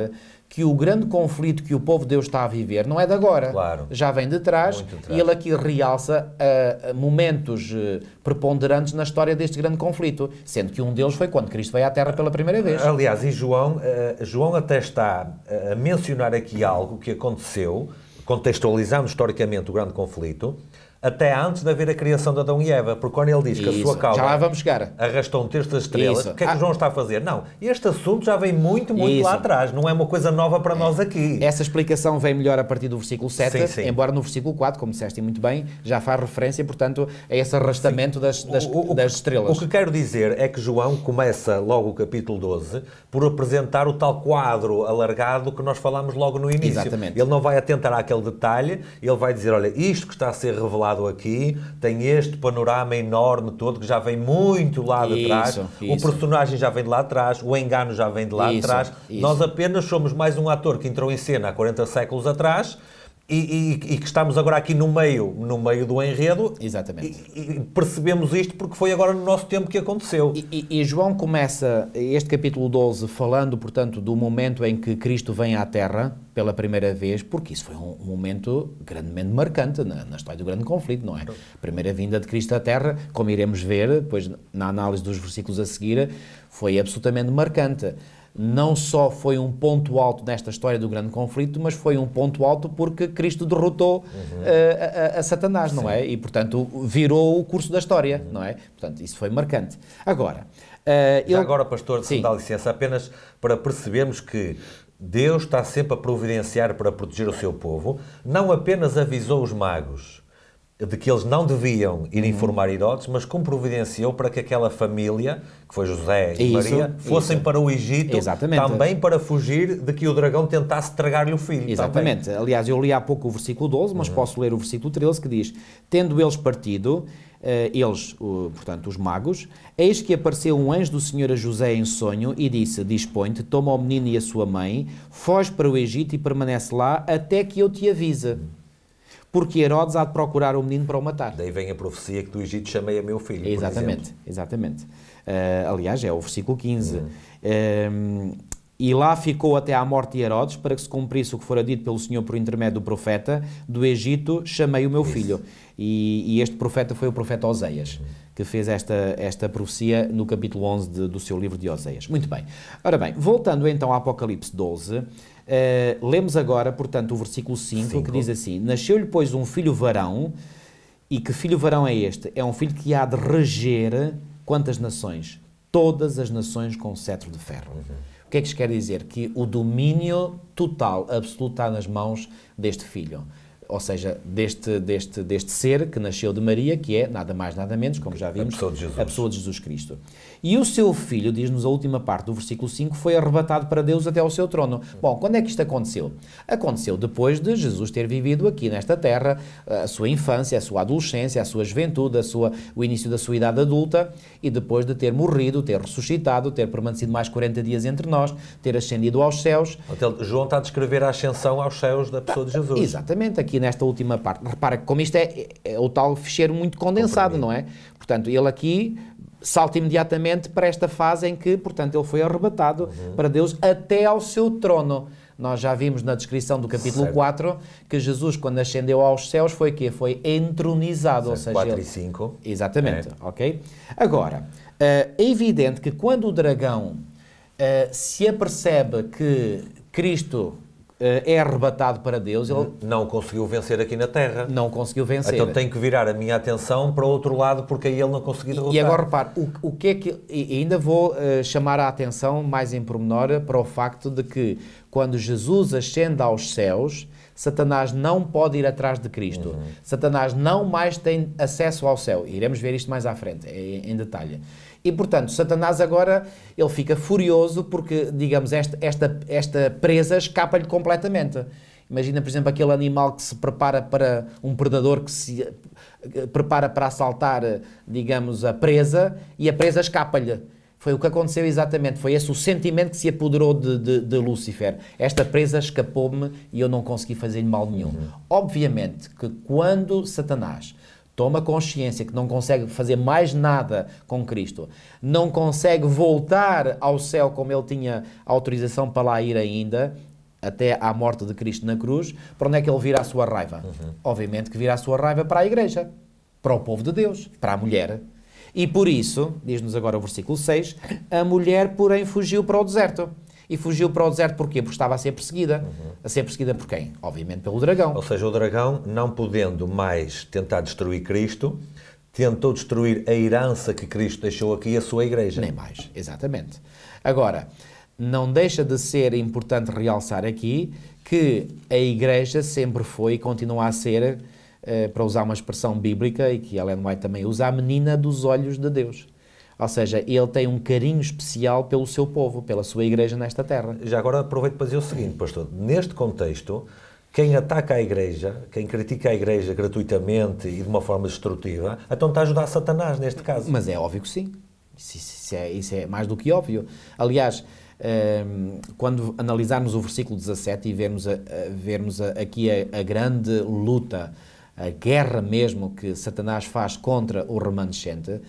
que o grande conflito que o povo de Deus está a viver não é de agora, claro. já vem de trás, trás, e ele aqui realça uh, momentos uh, preponderantes na história deste grande conflito, sendo que um deles foi quando Cristo veio à Terra pela primeira vez. Aliás, e João, uh, João até está a mencionar aqui algo que aconteceu, contextualizando historicamente o grande conflito, até antes de haver a criação de Adão e Eva, porque quando ele diz que a sua causa já lá vamos chegar. arrastou um texto das estrelas, o que é que ah. João está a fazer? Não, este assunto já vem muito, muito Isso. lá atrás, não é uma coisa nova para nós é. aqui. Essa explicação vem melhor a partir do versículo 7, sim, sim. embora no versículo 4, como disseste muito bem, já faz referência, portanto, a esse arrastamento das, das, o, o, das estrelas. O que quero dizer é que João começa logo o capítulo 12 por apresentar o tal quadro alargado que nós falámos logo no início. Exatamente. Ele não vai atentar àquele detalhe, ele vai dizer, olha, isto que está a ser revelado falado aqui, tem este panorama enorme todo que já vem muito lá de trás, isso. o personagem já vem de lá de trás, o engano já vem de lá atrás. de trás. Nós apenas somos mais um ator que entrou em cena há 40 séculos atrás e, e, e, que estamos agora aqui no meio, no meio do enredo. Exatamente. E, percebemos isto porque foi agora no nosso tempo que aconteceu. E, João começa este capítulo 12 falando, portanto, do momento em que Cristo vem à Terra pela primeira vez, porque isso foi um, um momento grandemente marcante na, na, história do grande conflito, não é? A primeira vinda de Cristo à Terra, como iremos ver depois na análise dos versículos a seguir, foi absolutamente marcante não só foi um ponto alto nesta história do grande conflito, mas foi um ponto alto porque Cristo derrotou uhum. Eh, a, a, a, Satanás, Sim. não é? E, portanto, virou o curso da história, uhum. não é? Portanto, isso foi marcante. Agora. Uh, Já agora, pastor, se me dá licença, apenas para percebermos que Deus está sempre a providenciar para proteger o seu povo, não apenas avisou os magos de que eles não deviam ir uhum. informar Herodes, mas como providenciou para que aquela família, que foi José e isso, Maria, fossem isso. para o Egito Exatamente. também para fugir de que o dragão tentasse tragar-lhe o filho. Exatamente. Também. Aliás, eu li há pouco o versículo 12, mas uhum. posso ler o versículo 13 que diz: Tendo eles partido, eh, eles, portanto, os magos, eis que apareceu um anjo do Senhor a José em sonho e disse: Dispõe-te, toma o menino e a sua mãe, foge para o Egito e permanece lá até que eu te avise. Uhum porque Herodes há de procurar o menino para o matar. Daí vem a profecia que do Egito chamei a meu filho. Exatamente, exatamente. Uh, aliás, é o versículo 15. Uhum. Eh, e lá ficou até à morte de Herodes, para que se cumprisse o que fora dito pelo Senhor por intermédio do profeta, do Egito chamei o meu Isso. filho. E, e, este profeta foi o profeta Oseias, que fez esta, esta profecia no capítulo 11 de, do seu livro de Oséias. Muito bem. Ora bem, voltando então ao Apocalipse 12, Uh, lemos agora, portanto, o versículo 5, Cinco. que diz assim: Nasceu-lhe, pois, um filho varão, e que filho varão é este? É um filho que há de reger quantas nações? Todas as nações com cetro de ferro. Uhum. O que é que isto quer dizer? Que o domínio total, absoluto, está nas mãos deste filho. Ou seja, deste, deste, deste ser que nasceu de Maria, que é nada mais, nada menos, como já vimos, a pessoa de Jesus, a pessoa de Jesus Cristo. E o seu filho, diz-nos a última parte do versículo 5, foi arrebatado para Deus até ao seu trono. Bom, quando é que isto aconteceu? Aconteceu depois de Jesus ter vivido aqui nesta terra a sua infância, a sua adolescência, a sua juventude, a sua, o início da sua idade adulta e depois de ter morrido, ter ressuscitado, ter permanecido mais 40 dias entre nós, ter ascendido aos céus. Então, João está a descrever a ascensão aos céus da pessoa de Jesus. Exatamente, aqui nesta última parte. Repara que como isto é, é, é o tal fecheiro muito condensado, não é? Portanto, ele aqui salta imediatamente para esta fase em que, portanto, ele foi arrebatado uhum. para Deus até ao seu trono. Nós já vimos na descrição do capítulo certo. 4 que Jesus, quando ascendeu aos céus, foi que Foi entronizado, certo. ou seja... 4 e 5. Exatamente, é. ok? Agora, eh, é evidente que quando o dragão eh, se apercebe que Cristo eh, é arrebatado para Deus. Ele não conseguiu vencer aqui na Terra. Não conseguiu vencer. Então tenho que virar a minha atenção para o outro lado porque aí ele não conseguiu derrotar. E agora repare, o, o que é que. ainda vou uh, chamar a atenção mais em pormenor para o facto de que quando Jesus ascende aos céus, Satanás não pode ir atrás de Cristo. Uhum. Satanás não mais tem acesso ao céu. Iremos ver isto mais à frente, em, eh, em detalhe. E, portanto, Satanás agora, ele fica furioso porque, digamos, esta, esta, esta presa escapa-lhe completamente. Imagina, por exemplo, aquele animal que se prepara para um predador que se eh, prepara para assaltar, eh, digamos, a presa e a presa escapa-lhe. Foi o que aconteceu exatamente, foi esse o sentimento que se apoderou de, de, de Lúcifer. Esta presa escapou-me e eu não consegui fazer mal nenhum. Uhum. Obviamente que quando Satanás toma consciência que não consegue fazer mais nada com Cristo, não consegue voltar ao céu como ele tinha autorização para lá ir ainda, até à morte de Cristo na cruz, para onde é que ele vira a sua raiva? Uhum. Obviamente que vira a sua raiva para a igreja, para o povo de Deus, para a mulher. E por isso, diz-nos agora o versículo 6, a mulher, porém, fugiu para o deserto e fugiu para o deserto porquê? Porque estava a ser perseguida. Uhum. A ser perseguida por quem? Obviamente pelo dragão. Ou seja, o dragão, não podendo mais tentar destruir Cristo, tentou destruir a herança que Cristo deixou aqui à sua igreja. Nem mais, exatamente. Agora, não deixa de ser importante realçar aqui que a igreja sempre foi e continua a ser, eh, para usar uma expressão bíblica e que Ellen White também usa, a menina dos olhos de Deus. Ou seja, ele tem um carinho especial pelo seu povo, pela sua igreja nesta terra. Já agora aproveito para dizer o seguinte, pastor. Neste contexto, quem ataca a igreja, quem critica a igreja gratuitamente e de uma forma destrutiva, então está a ajudar Satanás neste caso. Mas é óbvio que sim. Isso, isso, é, isso é, mais do que óbvio. Aliás, ehm, quando analisarmos o versículo 17 e vermos, a, a, vermos a, aqui a grande luta, a guerra mesmo que Satanás faz contra o remanescente,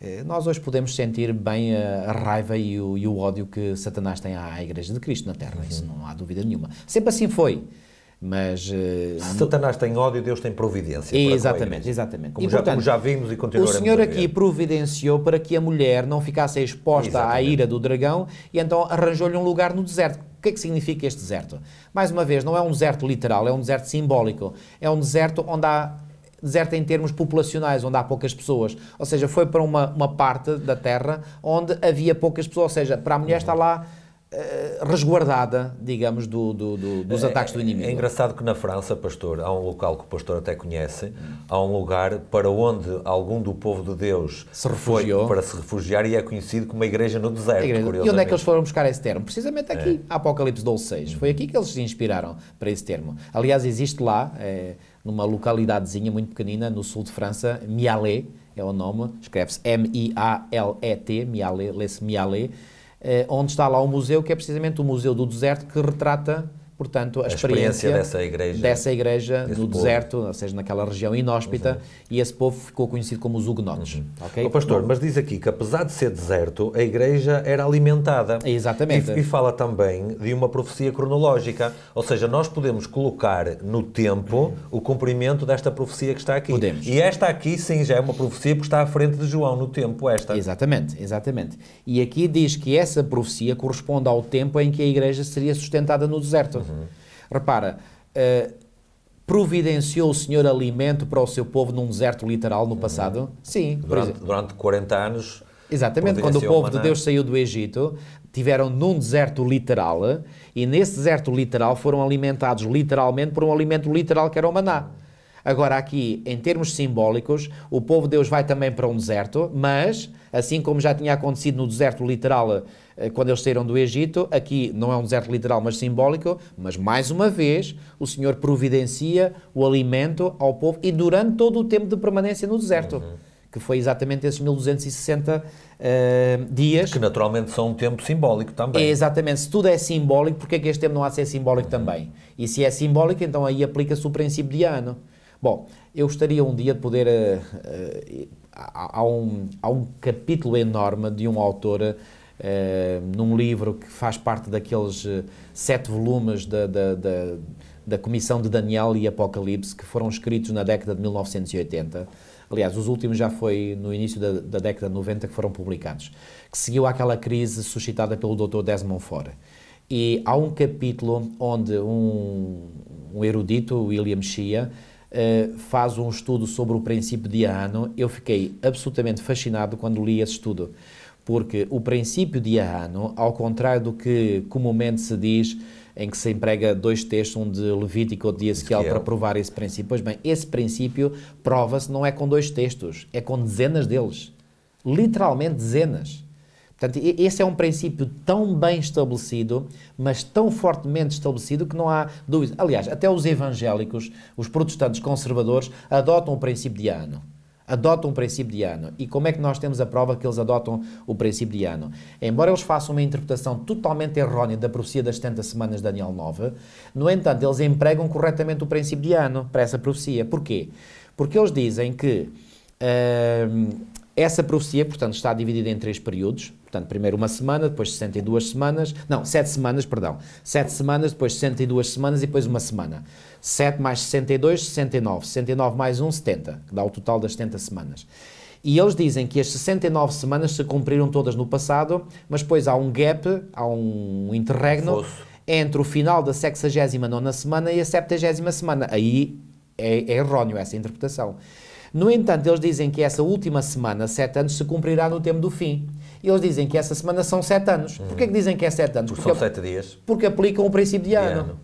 eh, nós hoje podemos sentir bem a, raiva e o, e o ódio que Satanás tem à, Igreja de Cristo na Terra, uhum. isso não há dúvida nenhuma. Sempre assim foi. Mas, uh, Satanás tem ódio, Deus tem providência. Exatamente, exatamente. Como, e, já, portanto, como já vimos e continuaremos O Senhor aqui providenciou para que a mulher não ficasse exposta exatamente. à ira do dragão e então arranjou-lhe um lugar no deserto. O que é que significa este deserto? Mais uma vez, não é um deserto literal, é um deserto simbólico. É um deserto onde há deserta em termos populacionais, onde há poucas pessoas. Ou seja, foi para uma, uma parte da terra onde havia poucas pessoas. Ou seja, para a mulher uhum. está lá eh, resguardada, digamos, do, do, do, dos é, ataques do é inimigo. É engraçado que na França, pastor, há um local que o pastor até conhece, há um lugar para onde algum do povo de Deus se refugiou para se refugiar e é conhecido como a igreja no deserto, igreja. E onde é que eles foram buscar esse termo? Precisamente aqui, é. Apocalipse 12.6. Foi aqui que eles se inspiraram para esse termo. Aliás, existe lá... É, numa localidadezinha muito pequenina no sul de França, Mialet é o nome, escreve-se M-I-A-L-E-T, Mialet, lê-se Mialet, eh, onde está lá um museu que é precisamente o Museu do Deserto que retrata portanto, a, a experiência, experiência, dessa igreja, dessa igreja no povo. deserto, ou seja, naquela região inóspita, e esse povo ficou conhecido como os huguenotes. Uhum. Okay? pastor, mas diz aqui que apesar de ser deserto, a igreja era alimentada. Exatamente. E, e, fala também de uma profecia cronológica, ou seja, nós podemos colocar no tempo uhum. o cumprimento desta profecia que está aqui. Podemos. E esta aqui, sim, já é uma profecia porque está à frente de João no tempo, esta. Exatamente, exatamente. E aqui diz que essa profecia corresponde ao tempo em que a igreja seria sustentada no deserto. Uhum. Uhum. Repara, uh, providenciou o Senhor alimento para o seu povo num deserto literal no uhum. passado? Uhum. Sim. Durante, durante 40 anos. Exatamente, quando o povo maná. de Deus saiu do Egito, tiveram num deserto literal e nesse deserto literal foram alimentados literalmente por um alimento literal que era o maná. Uhum. Agora, aqui, em termos simbólicos, o povo de Deus vai também para um deserto, mas, assim como já tinha acontecido no deserto literal, eh, quando eles saíram do Egito, aqui não é um deserto literal, mas simbólico, mas mais uma vez, o Senhor providencia o alimento ao povo e durante todo o tempo de permanência no deserto. Uhum que foi exatamente esses 1260 uh, eh, dias. Que naturalmente são um tempo simbólico também. É, exatamente, se tudo é simbólico, porque é que este tempo não há de ser simbólico uhum. também? E se é simbólico, então aí aplica-se o princípio de ano. Bom, eu gostaria um dia de poder. Uh, uh, há, um, há um capítulo enorme de um autor. Uh, num livro que faz parte daqueles sete volumes da, da, da, da, Comissão de Daniel e Apocalipse, que foram escritos na década de 1980. Aliás, os últimos já foi no início da, da década de 90 que foram publicados, que seguiu aquela crise suscitada pelo Dr. Desmond Fore. E há um capítulo onde um, um erudito, William Shea, eh, faz um estudo sobre o princípio de Ano. eu fiquei absolutamente fascinado quando li esse estudo, porque o princípio de Ano, ao contrário do que comumente se diz, em que se emprega dois textos, um de Levítico ou de Ezequiel, para provar esse princípio. Pois bem, esse princípio prova-se não é com dois textos, é com dezenas deles. Literalmente dezenas. Portanto, esse é um princípio tão bem estabelecido, mas tão fortemente estabelecido que não há dúvida. Aliás, até os evangélicos, os protestantes conservadores, adotam o princípio de ano. Adotam o princípio de ano. E como é que nós temos a prova que eles adotam o princípio de ano? Embora eles façam uma interpretação totalmente errónea da profecia das 70 semanas de Daniel 9, no entanto, eles empregam corretamente o princípio de ano para essa profecia. Porquê? Porque eles dizem que. Hum, essa profecia, portanto, está dividida em três períodos, Portanto, primeiro uma semana, depois 62 semanas. Não, 7 semanas, perdão. 7 semanas, depois 62 semanas e depois uma semana. 7 mais 62, 69. 69 mais 1, 70, que dá o total das 70 semanas. E eles dizem que as 69 semanas se cumpriram todas no passado, mas depois há um gap, há um interregno Fosse. entre o final da 69 semana e a 70 semana. Aí é, é errôneo essa interpretação. No entanto, eles dizem que essa última semana, 7 anos, se cumprirá no tempo do fim. E eles dizem que essa semana são sete anos. Hum. Porquê é que dizem que é sete anos? Porque, porque são sete dias. Porque aplicam o princípio de ano. ano.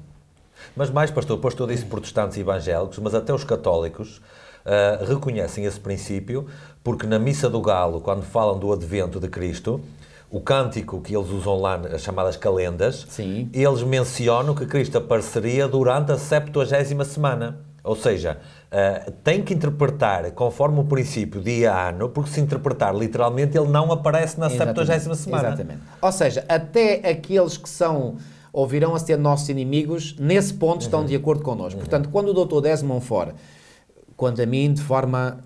Mas mais, pastor, pastor disse protestantes e evangélicos, mas até os católicos uh, reconhecem esse princípio, porque na Missa do Galo, quando falam do advento de Cristo, o cântico que eles usam lá, as chamadas calendas, Sim. eles mencionam que Cristo apareceria durante a 70 semana. Ou seja, ah, tem que interpretar conforme o princípio dia a ano, porque se interpretar literalmente, ele não aparece na 70 semana. Exatamente. Ou seja, até aqueles que são ou virão a ser nossos inimigos, nesse ponto uhum. estão de uhum. acordo connosco. Uhum. Portanto, quando o Dr. Desmond for, quanto a mim, de forma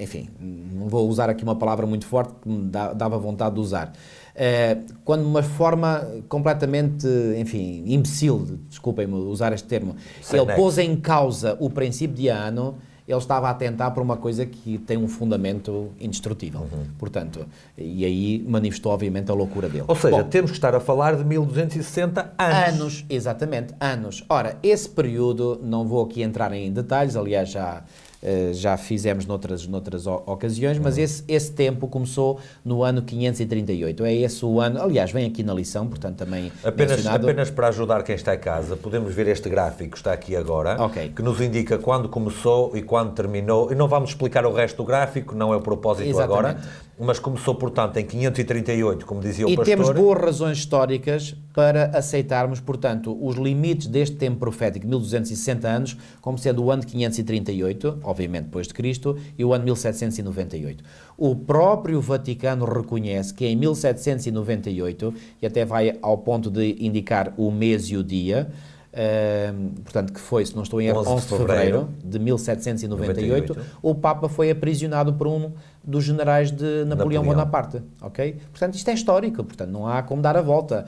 enfim, não vou usar aqui uma palavra muito forte que me dava vontade de usar, uh, quando uma forma completamente, enfim, imbecil, desculpem-me usar este termo, Sei ele bem. pôs em causa o princípio de ano ele estava a tentar por uma coisa que tem um fundamento indestrutível. Uhum. Portanto, e aí manifestou, obviamente, a loucura dele. Ou seja, Bom, temos que estar a falar de 1260 anos. Anos, exatamente, anos. Ora, esse período, não vou aqui entrar em detalhes, aliás, já eh, já fizemos noutras, noutras ocasiões, mas uhum. esse, esse tempo começou no ano 538. É esse o ano, aliás, vem aqui na lição, portanto também apenas, apenas para ajudar quem está em casa, podemos ver este gráfico que está aqui agora, okay. que nos indica quando começou e quando terminou, e não vamos explicar o resto do gráfico, não é o propósito Exatamente. agora, mas começou, portanto, em 538, como dizia o e pastor. E temos boas razões históricas para aceitarmos, portanto, os limites deste tempo profético, 1260 anos, como sendo o ano 538, obviamente depois de Cristo, e o ano 1798. O próprio Vaticano reconhece que em 1798, e até vai ao ponto de indicar o mês e o dia, Uh, portanto, que foi, se não estou em erro, 11 de fevereiro de 1798, 98. o Papa foi aprisionado por um dos generais de Napoleão, Napoleão, Bonaparte, ok? Portanto, isto é histórico, portanto, não há como dar a volta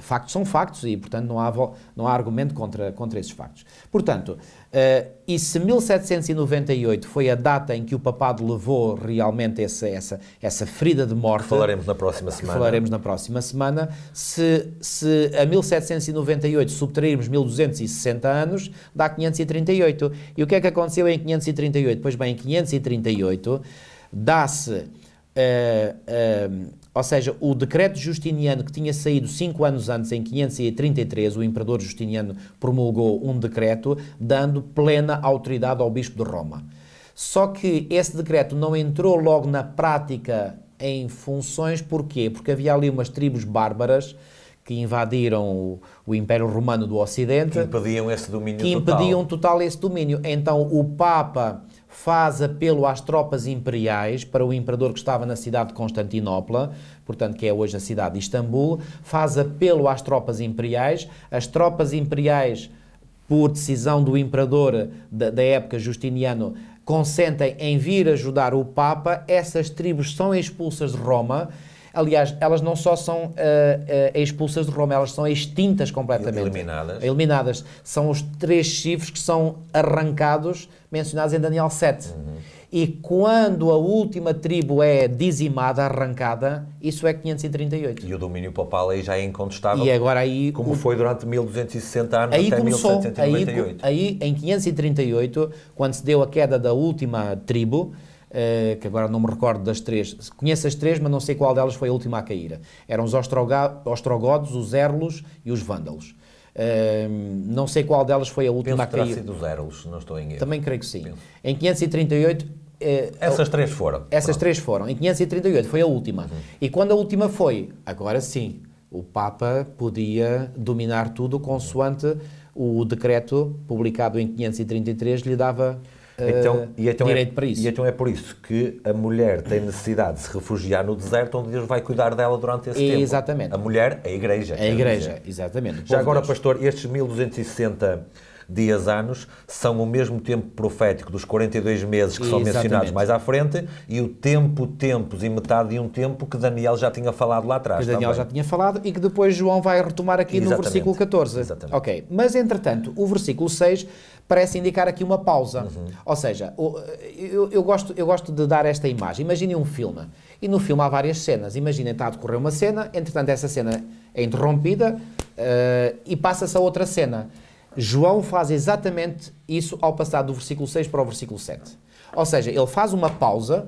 factos são factos e, portanto, não há, não há argumento contra, contra esses factos. Portanto, uh, e se 1798 foi a data em que o papado levou realmente essa, essa, essa ferida de morte... Que falaremos na próxima semana. Falaremos na próxima semana. Se, se a 1798 subtrairmos 1260 anos, dá 538. E o que é que aconteceu em 538? Pois bem, em 538 dá-se... Uh, uh, ou seja, o decreto justiniano que tinha saído cinco anos antes, em 533, o imperador Justiniano promulgou um decreto dando plena autoridade ao bispo de Roma. Só que esse decreto não entrou logo na prática em funções, porquê? Porque havia ali umas tribos bárbaras que invadiram o, o, Império Romano do Ocidente. Que impediam esse domínio que total. impediam total esse domínio. Então o Papa faz apelo às tropas imperiais para o imperador que estava na cidade de Constantinopla, portanto, que é hoje a cidade de Istambul, faz apelo às tropas imperiais. As tropas imperiais, por decisão do imperador da, da época, Justiniano, consentem em vir ajudar o Papa. Essas tribos são expulsas de Roma Aliás, elas não só são uh, uh, expulsas de Roma, elas são extintas completamente. Eliminadas. Eliminadas. São os três chifres que são arrancados, mencionados em Daniel 7. Uhum. E quando a última tribo é dizimada, arrancada, isso é 538. E o domínio papal aí já é incontestável. E agora aí. Como o... foi durante 1260 anos aí até começou, 1798. Aí, aí em 538, quando se deu a queda da última tribo eh, que agora não me recordo das três, conheço as três, mas não sei qual delas foi a última a cair. Eram os ostrogodos, os Erlos e os Vândalos. Uh, não sei qual delas foi a última Penso a cair. Erlos, não estou em erro. Também creio que sim. Penso. Em 538... Uh, eh, essas três foram. Essas Pronto. três foram. Em 538 foi a última. Uhum. E quando a última foi, agora sim, o Papa podia dominar tudo consoante o decreto publicado em 533 lhe dava então, ah, e então é direito é, para isso. E então é por isso que a mulher tem necessidade de se refugiar no deserto onde Deus vai cuidar dela durante esse tempo. Exatamente. A mulher, a igreja. A igreja, dizer. exatamente. Já agora, Deus. pastor, estes 1260 dias, anos, são o mesmo tempo profético dos 42 meses que Exatamente. são mencionados mais à frente e o tempo, tempos e metade de um tempo que Daniel já tinha falado lá atrás. Que Daniel também. já tinha falado e que depois João vai retomar aqui Exatamente. no versículo 14. Exatamente. Ok, mas entretanto, o versículo 6 parece indicar aqui uma pausa. Uhum. Ou seja, eu, eu, gosto, eu gosto de dar esta imagem. Imaginem um filme. E no filme há várias cenas. Imaginem, está a decorrer uma cena, entretanto, essa cena é interrompida uh, e passa-se a outra cena. João faz exatamente isso ao passar do versículo 6 para o versículo 7. Ou seja, ele faz uma pausa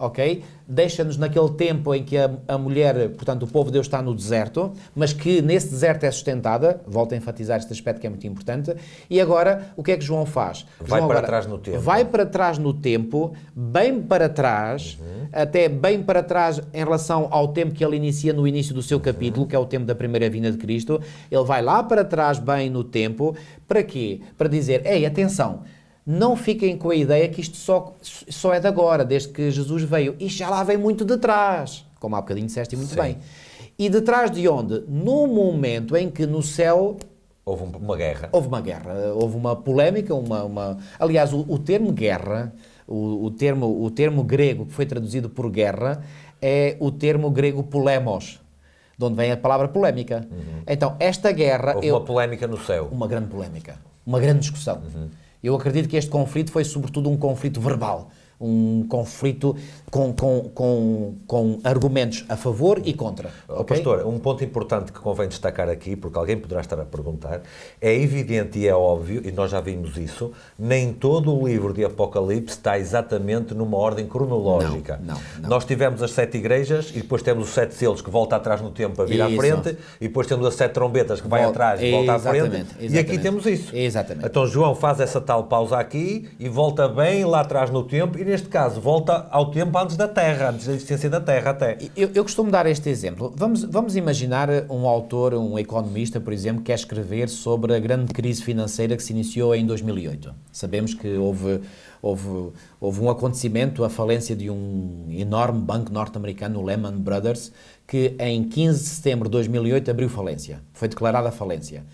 ok? Deixa-nos naquele tempo em que a, a, mulher, portanto, o povo de Deus está no deserto, mas que nesse deserto é sustentada, volto a enfatizar este aspecto que é muito importante, e agora o que é que João faz? Vai João para agora, trás no tempo. Vai para trás no tempo, bem para trás, uhum. até bem para trás em relação ao tempo que ele inicia no início do seu uhum. capítulo, que é o tempo da primeira vinda de Cristo, ele vai lá para trás bem no tempo, para quê? Para dizer, ei, atenção, não fiquem com a ideia que isto só, só é de agora, desde que Jesus veio. Isto já lá vem muito de trás, como há bocadinho disseste muito Sim. bem. E de trás de onde? No momento em que no céu. Houve uma guerra. Houve uma guerra, houve uma polémica, uma. uma... Aliás, o, o termo guerra, o, o, termo, o termo grego que foi traduzido por guerra, é o termo grego polemos de onde vem a palavra polémica. Uhum. Então, esta guerra. Houve eu... uma polémica no céu. Uma grande polémica. Uma grande discussão. Uhum. Eu acredito que este conflito foi sobretudo um conflito verbal, um conflito com, com, com, com argumentos a favor e contra. Oh, okay? Pastor, um ponto importante que convém destacar aqui, porque alguém poderá estar a perguntar, é evidente e é óbvio, e nós já vimos isso, nem todo o livro de Apocalipse está exatamente numa ordem cronológica. Não, não, não. Nós tivemos as sete igrejas e depois temos os sete selos que volta atrás no tempo a vir isso. à frente, e depois temos as sete trombetas que vai Vol atrás e volta à frente. Exatamente. E aqui temos isso. Exatamente. Então João faz essa tal pausa aqui e volta bem lá atrás no tempo, e neste caso volta ao tempo antes da terra, antes da existência da terra até. Eu, eu costumo dar este exemplo. Vamos, vamos imaginar eh, um autor, um economista, por exemplo, que quer escrever sobre a grande crise financeira que se iniciou em 2008. Sabemos que houve, houve, houve um acontecimento, a falência de um enorme banco norte-americano, o Lehman Brothers, que em 15 de setembro de 2008 abriu falência, foi declarada falência.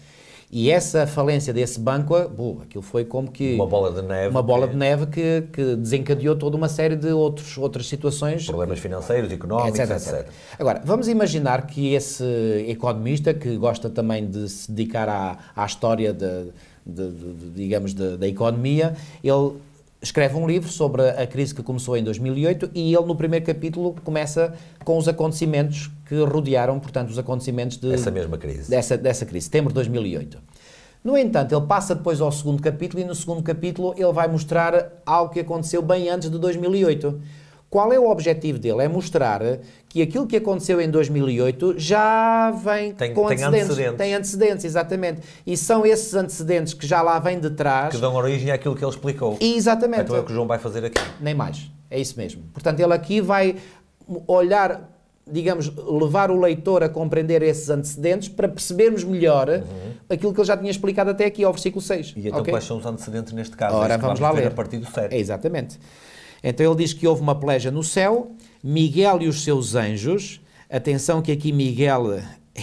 E essa falência desse banco, bom, aquilo foi como que. Uma bola de neve. Uma bola que... de neve que, que, desencadeou toda uma série de outros, outras situações. Problemas financeiros, económicos, etc, etc. etc. Agora, vamos imaginar que esse economista, que gosta também de se dedicar à, à história, de, de, de digamos, de, da economia, ele escreve um livro sobre a crise que começou em 2008 e ele no primeiro capítulo começa com os acontecimentos que rodearam, portanto, os acontecimentos de, Essa mesma crise. Dessa, dessa crise, setembro de 2008. No entanto, ele passa depois ao segundo capítulo e no segundo capítulo ele vai mostrar algo que aconteceu bem antes de 2008. Qual é o objetivo dele? É mostrar que aquilo que aconteceu em 2008 já vem tem, com tem antecedentes, antecedentes. Tem antecedentes, exatamente. E são esses antecedentes que já lá vêm de trás. Que dão origem àquilo que ele explicou. Exatamente. Então é o que o João vai fazer aqui. Nem mais. É isso mesmo. Portanto, ele aqui vai olhar digamos, levar o leitor a compreender esses antecedentes para percebermos melhor uhum. aquilo que ele já tinha explicado até aqui ao versículo 6. E então okay? quais são os antecedentes neste caso? Ora, vamos lá ler. A partir do 7. É, exatamente. Então ele diz que houve uma peleja no céu, Miguel e os seus anjos. Atenção que aqui Miguel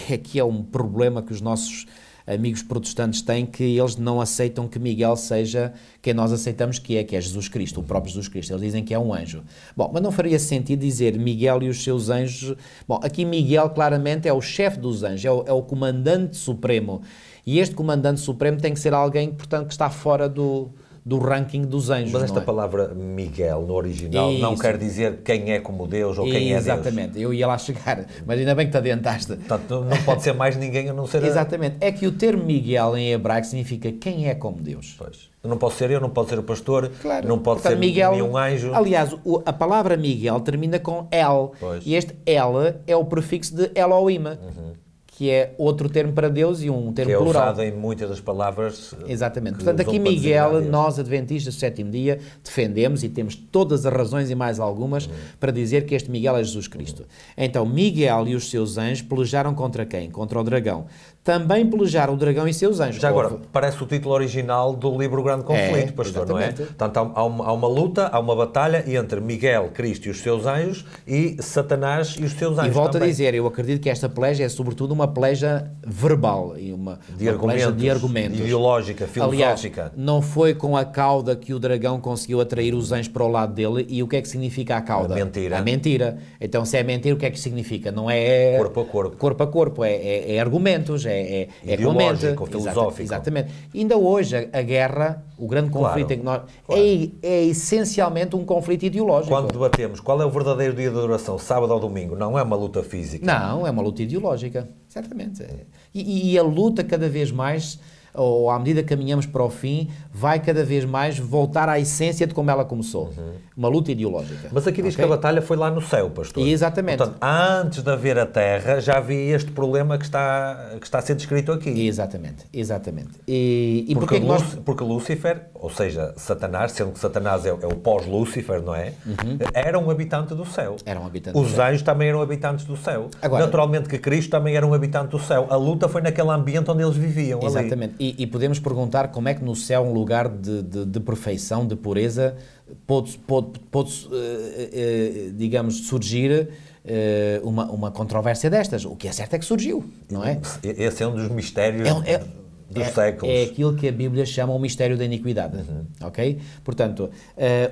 é que é um problema que os nossos amigos protestantes têm que eles não aceitam que Miguel seja quem nós aceitamos que é, que é Jesus Cristo, o próprio Jesus Cristo. Eles dizem que é um anjo. Bom, mas não faria sentido dizer Miguel e os seus anjos. Bom, aqui Miguel claramente é o chefe dos anjos, é o, é o comandante supremo. E este comandante supremo tem que ser alguém, portanto, que está fora do, do ranking dos anjos. Mas esta é? palavra Miguel, no original, Isso. não quer dizer quem é como Deus ou quem Exatamente. é Deus. Exatamente, eu ia lá chegar, mas ainda bem que te adiantaste. Portanto, não pode ser mais ninguém a não ser... Exatamente, é que o termo Miguel em hebraico significa quem é como Deus. Pois. Não pode ser eu, não pode ser o pastor, claro. não pode Portanto, ser Miguel, nenhum anjo. Aliás, a palavra Miguel termina com El, pois. e este El é o prefixo de Elohim. Uhum que é outro termo para Deus e um termo que é plural. usado em muitas das palavras. Eh, Exatamente. Portanto, aqui Miguel, nós adventistas do sétimo dia, defendemos e temos todas as razões e mais algumas uhum. para dizer que este Miguel é Jesus Cristo. Uhum. Então, Miguel e os seus anjos pelejaram contra quem? Contra o dragão também pelejar o dragão e seus anjos. Já agora, Houve. parece o título original do livro Grande Conflito, é, pastor, exatamente. não é? Portanto, há uma, há uma, luta, há uma batalha entre Miguel, Cristo e os seus anjos e Satanás e os seus anjos. E volto também. a dizer, eu acredito que esta pleja é sobretudo uma pleja verbal e uma, de, uma argumentos, de argumentos. Ideológica, filosófica. Aliás, não foi com a cauda que o dragão conseguiu atrair os anjos para o lado dele e o que é que significa a cauda? A mentira. A mentira. Então, se é mentira, o que é que significa? Não é. Corpo a corpo. Corpo a corpo. É, é, é argumentos, é é, é, é comédia. É filosófico. Exatamente. E ainda hoje, a, a, guerra, o grande conflito claro, em que nós. Claro. É, é essencialmente um conflito ideológico. Quando debatemos qual é o verdadeiro dia de adoração, sábado ou domingo, não é uma luta física. Não, é uma luta ideológica, certamente. E, e a luta cada vez mais ou à medida que caminhamos para o fim, vai cada vez mais voltar à essência de como ela começou. Uhum. Uma luta ideológica. Mas aqui diz okay? que a batalha foi lá no céu, pastor. E exatamente. Portanto, antes de haver a terra, já havia este problema que está, que está a ser descrito aqui. E exatamente, exatamente. E, e porque, porque, nós... porque Lúcifer, ou seja, Satanás, sendo que Satanás é, é o pós-Lúcifer, não é? Uhum. Era um habitante do céu. Era um habitante Os anjos também eram habitantes do céu. Agora, Naturalmente que Cristo também era um habitante do céu. A luta foi naquele ambiente onde eles viviam. Exatamente. Ali. E, e, podemos perguntar como é que no céu um lugar de, de, de perfeição, de pureza, pode, pode, pode uh, uh, digamos, surgir uh, uma, uma controvérsia destas. O que é certo é que surgiu, não é? Esse é um dos mistérios é, é, dos é, séculos. É aquilo que a Bíblia chama o mistério da iniquidade, uhum. ok? Portanto,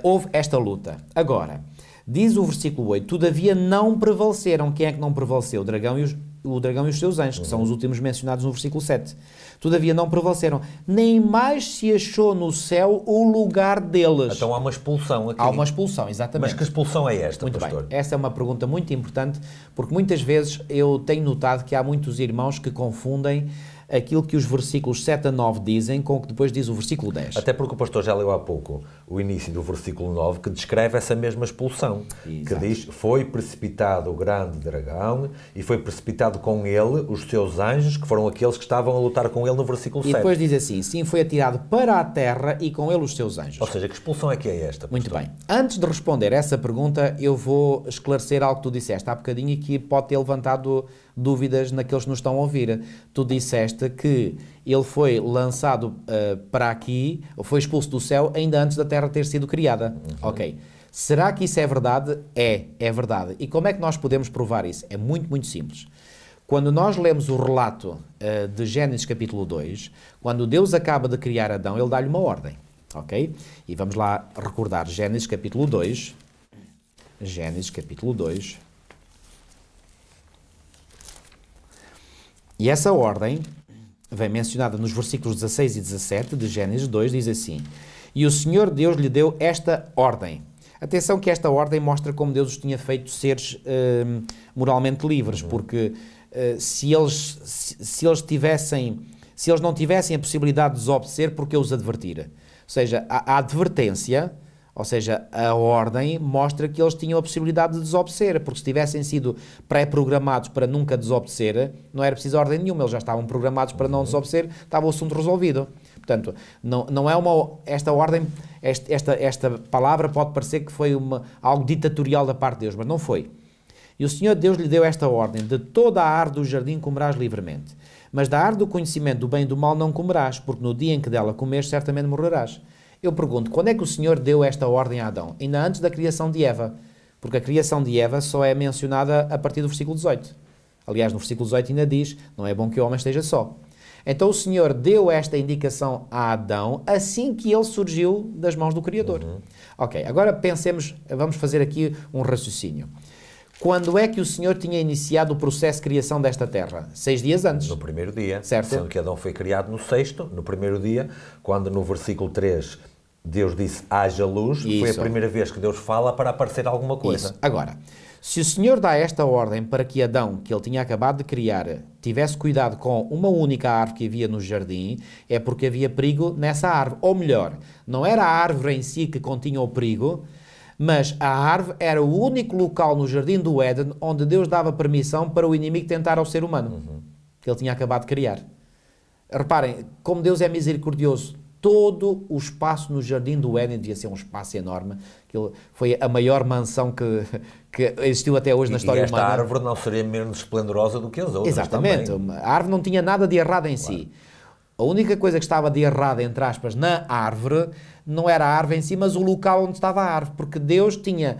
houve esta luta. Agora, diz o versículo 8, Todavia não prevaleceram. Quem é que não prevaleceu? O dragão e os, o dragão e os seus anjos, que são uhum. os últimos mencionados no versículo 7. Todavia não prevaleceram. Nem mais se achou no céu o lugar deles. Então há uma expulsão aqui. Há uma expulsão, exatamente. Mas que expulsão é esta, muito pastor? Bem. Esta é uma pergunta muito importante, porque muitas vezes eu tenho notado que há muitos irmãos que confundem aquilo que os versículos 7 a 9 dizem com o que depois diz o versículo 10. Até porque o pastor já leu há pouco o início do versículo 9 que descreve essa mesma expulsão, Exato. que diz: "Foi precipitado o grande dragão e foi precipitado com ele os seus anjos, que foram aqueles que estavam a lutar com ele no versículo 7". E depois diz assim: "Sim, foi atirado para a terra e com ele os seus anjos". Ou seja, que expulsão é que é esta? Pastor? Muito bem. Antes de responder essa pergunta, eu vou esclarecer algo que tu disseste há bocadinho e que pode ter levantado dúvidas naqueles que nos estão a ouvir. Tu disseste que ele foi lançado uh, para aqui, foi expulso do céu ainda antes da Terra ter sido criada. Uhum. Ok. Será que isso é verdade? É, é verdade. E como é que nós podemos provar isso? É muito, muito simples. Quando nós lemos o relato uh, de Gênesis capítulo 2, quando Deus acaba de criar Adão, ele dá-lhe uma ordem, ok? E vamos lá recordar Gênesis capítulo 2, Gênesis capítulo 2, E essa ordem vem mencionada nos versículos 16 e 17 de Gênesis 2, diz assim: E o Senhor Deus lhe deu esta ordem. Atenção que esta ordem mostra como Deus os tinha feito seres uh, moralmente livres, uhum. porque uh, se, eles, se, se, eles tivessem, se eles não tivessem a possibilidade de desobedecer, porque eu os advertira. Ou seja, a, a advertência ou seja, a ordem mostra que eles tinham a possibilidade de desobedecer, porque se tivessem sido pré-programados para nunca desobedecer, não era preciso ordem nenhuma, eles já estavam programados para não uhum. desobedecer, estava o assunto resolvido. Portanto, não, não é uma. Esta ordem, esta, esta, esta palavra pode parecer que foi uma, algo ditatorial da parte de Deus, mas não foi. E o Senhor Deus lhe deu esta ordem: de toda a árvore do jardim comerás livremente, mas da árvore do conhecimento do bem e do mal não comerás, porque no dia em que dela comeres, certamente morrerás. Eu pergunto, quando é que o Senhor deu esta ordem a Adão? Ainda antes da criação de Eva. Porque a criação de Eva só é mencionada a partir do versículo 18. Aliás, no versículo 18 ainda diz: Não é bom que o homem esteja só. Então o Senhor deu esta indicação a Adão assim que ele surgiu das mãos do Criador. Uhum. Ok, agora pensemos, vamos fazer aqui um raciocínio. Quando é que o Senhor tinha iniciado o processo de criação desta terra? Seis dias antes. No primeiro dia. Certo. Sendo que Adão foi criado no sexto, no primeiro dia, quando no versículo 3 Deus disse haja luz, Isso. foi a primeira vez que Deus fala para aparecer alguma coisa. Isso. Agora, se o Senhor dá esta ordem para que Adão, que ele tinha acabado de criar, tivesse cuidado com uma única árvore que havia no jardim, é porque havia perigo nessa árvore. Ou melhor, não era a árvore em si que continha o perigo, mas a árvore era o único local no jardim do Éden onde Deus dava permissão para o inimigo tentar ao ser humano, uhum. que ele tinha acabado de criar. Reparem, como Deus é misericordioso, todo o espaço no Jardim do Éden devia ser um espaço enorme. que foi a maior mansão que, que existiu até hoje e, na história e esta humana. esta árvore não seria menos esplendorosa do que as outras Exatamente. Também. A árvore não tinha nada de errado em claro. si. A única coisa que estava de errada, entre aspas, na árvore, não era a árvore em si, mas o local onde estava a árvore, porque Deus tinha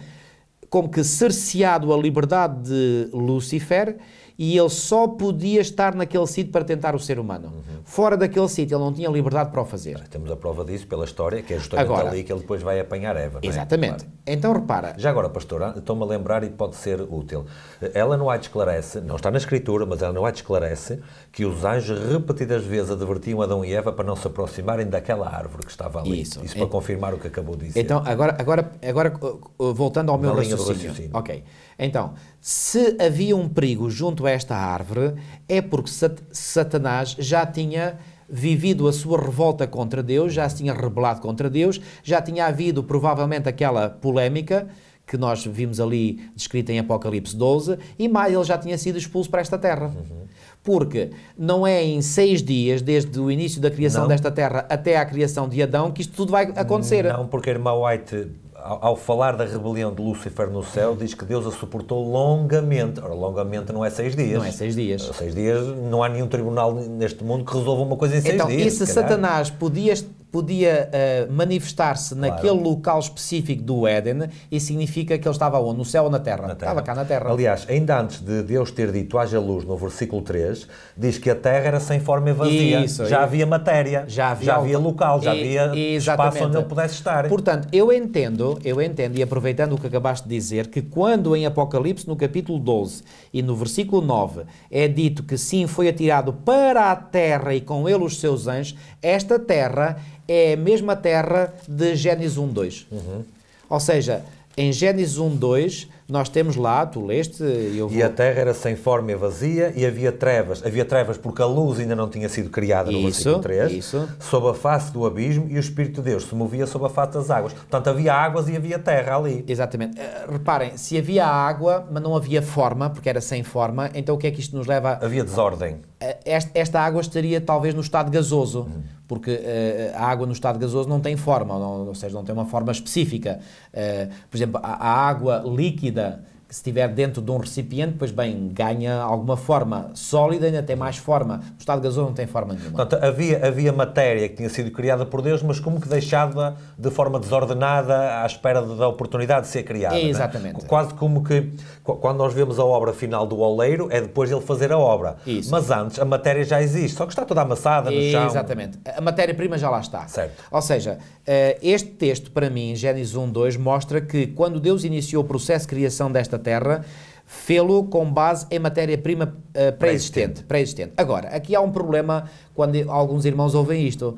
como que cerceado a liberdade de Lúcifer e ele só podia estar naquele sítio para tentar o ser humano. Uhum. Fora daquele sítio, ele não tinha liberdade para o fazer. Temos a prova disso pela história, que é justamente agora, ali que ele depois vai apanhar Eva. É? Exatamente. É? Claro. Então repara. Já agora, pastor, ah, estou-me a lembrar e pode ser útil. Ela não há de esclarece, não está na escritura, mas ela não há de esclarece que os anjos repetidas vezes advertiam Adão e Eva para não se aproximarem daquela árvore que estava ali. Isso, Isso para é... confirmar o que acabou de dizer. Então, agora, agora, agora uh, uh, voltando ao meu raciocínio. raciocínio. Ok. Então, se havia um perigo junto a esta árvore, é porque Satanás já tinha vivido a sua revolta contra Deus, já se tinha rebelado contra Deus, já tinha havido provavelmente aquela polémica que nós vimos ali descrita em Apocalipse 12, e mais ele já tinha sido expulso para esta terra. Uhum. Porque não é em seis dias, desde o início da criação não. desta terra até à criação de Adão, que isto tudo vai acontecer. Não, porque a irmã White ao, ao, falar da rebelião de Lúcifer no céu, diz que Deus a suportou longamente. Ora, longamente não é seis dias. Não é seis dias. Seis dias não há nenhum tribunal neste mundo que resolva uma coisa em seis então, dias. Então, e se Satanás podia podia uh, manifestar-se claro. naquele local específico do Éden e significa que ele estava onde? No céu ou na terra? na terra? Estava cá na terra. Aliás, ainda antes de Deus ter dito haja luz no versículo 3, diz que a terra era sem forma e vazia. Isso, já e... havia matéria, já havia, já havia local, e, já havia exatamente. espaço onde ele pudesse estar. Portanto, eu entendo, eu entendo, e aproveitando o que acabaste de dizer, que quando em Apocalipse, no capítulo 12 e no versículo 9, é dito que sim, foi atirado para a terra e com ele os seus anjos, esta terra é a mesma terra de Gênesis 1, 2. Uhum. Ou seja, em Gênesis 1, 2, nós temos lá, tu leste, eu vou... E a terra era sem forma e vazia, e havia trevas. Havia trevas porque a luz ainda não tinha sido criada, no isso, versículo 3. Isso. Sob a face do abismo, e o Espírito de Deus se movia sob a face das águas. Portanto, havia águas e havia terra ali. Exatamente. Eh, reparem, se havia água, mas não havia forma, porque era sem forma, então o que é que isto nos leva a... Havia desordem. Eh, esta água estaria talvez no estado gasoso. Hum porque uh, a água no estado gasoso não tem forma, não, ou seja, não tem uma forma específica. Uh, por exemplo, a, a água líquida se estiver dentro de um recipiente, pois bem, ganha alguma forma sólida, ainda tem mais forma. O estado gasoso não tem forma nenhuma. Portanto, havia, havia matéria que tinha sido criada por Deus, mas como que deixada de forma desordenada à espera da oportunidade de ser criada. É, exatamente. Né? Quase como que quando nós vemos a obra final do oleiro, é depois ele fazer a obra. Isso. Mas antes a matéria já existe, só que está toda amassada no é, chão. Exatamente. A matéria-prima já lá está. Certo. Ou seja, eh, este texto, para mim, Gênesis 1, 2, mostra que quando Deus iniciou o processo de criação desta terra fê-lo com base em matéria-prima uh, pré-existente. Pré Agora, aqui há um problema quando alguns irmãos ouvem isto.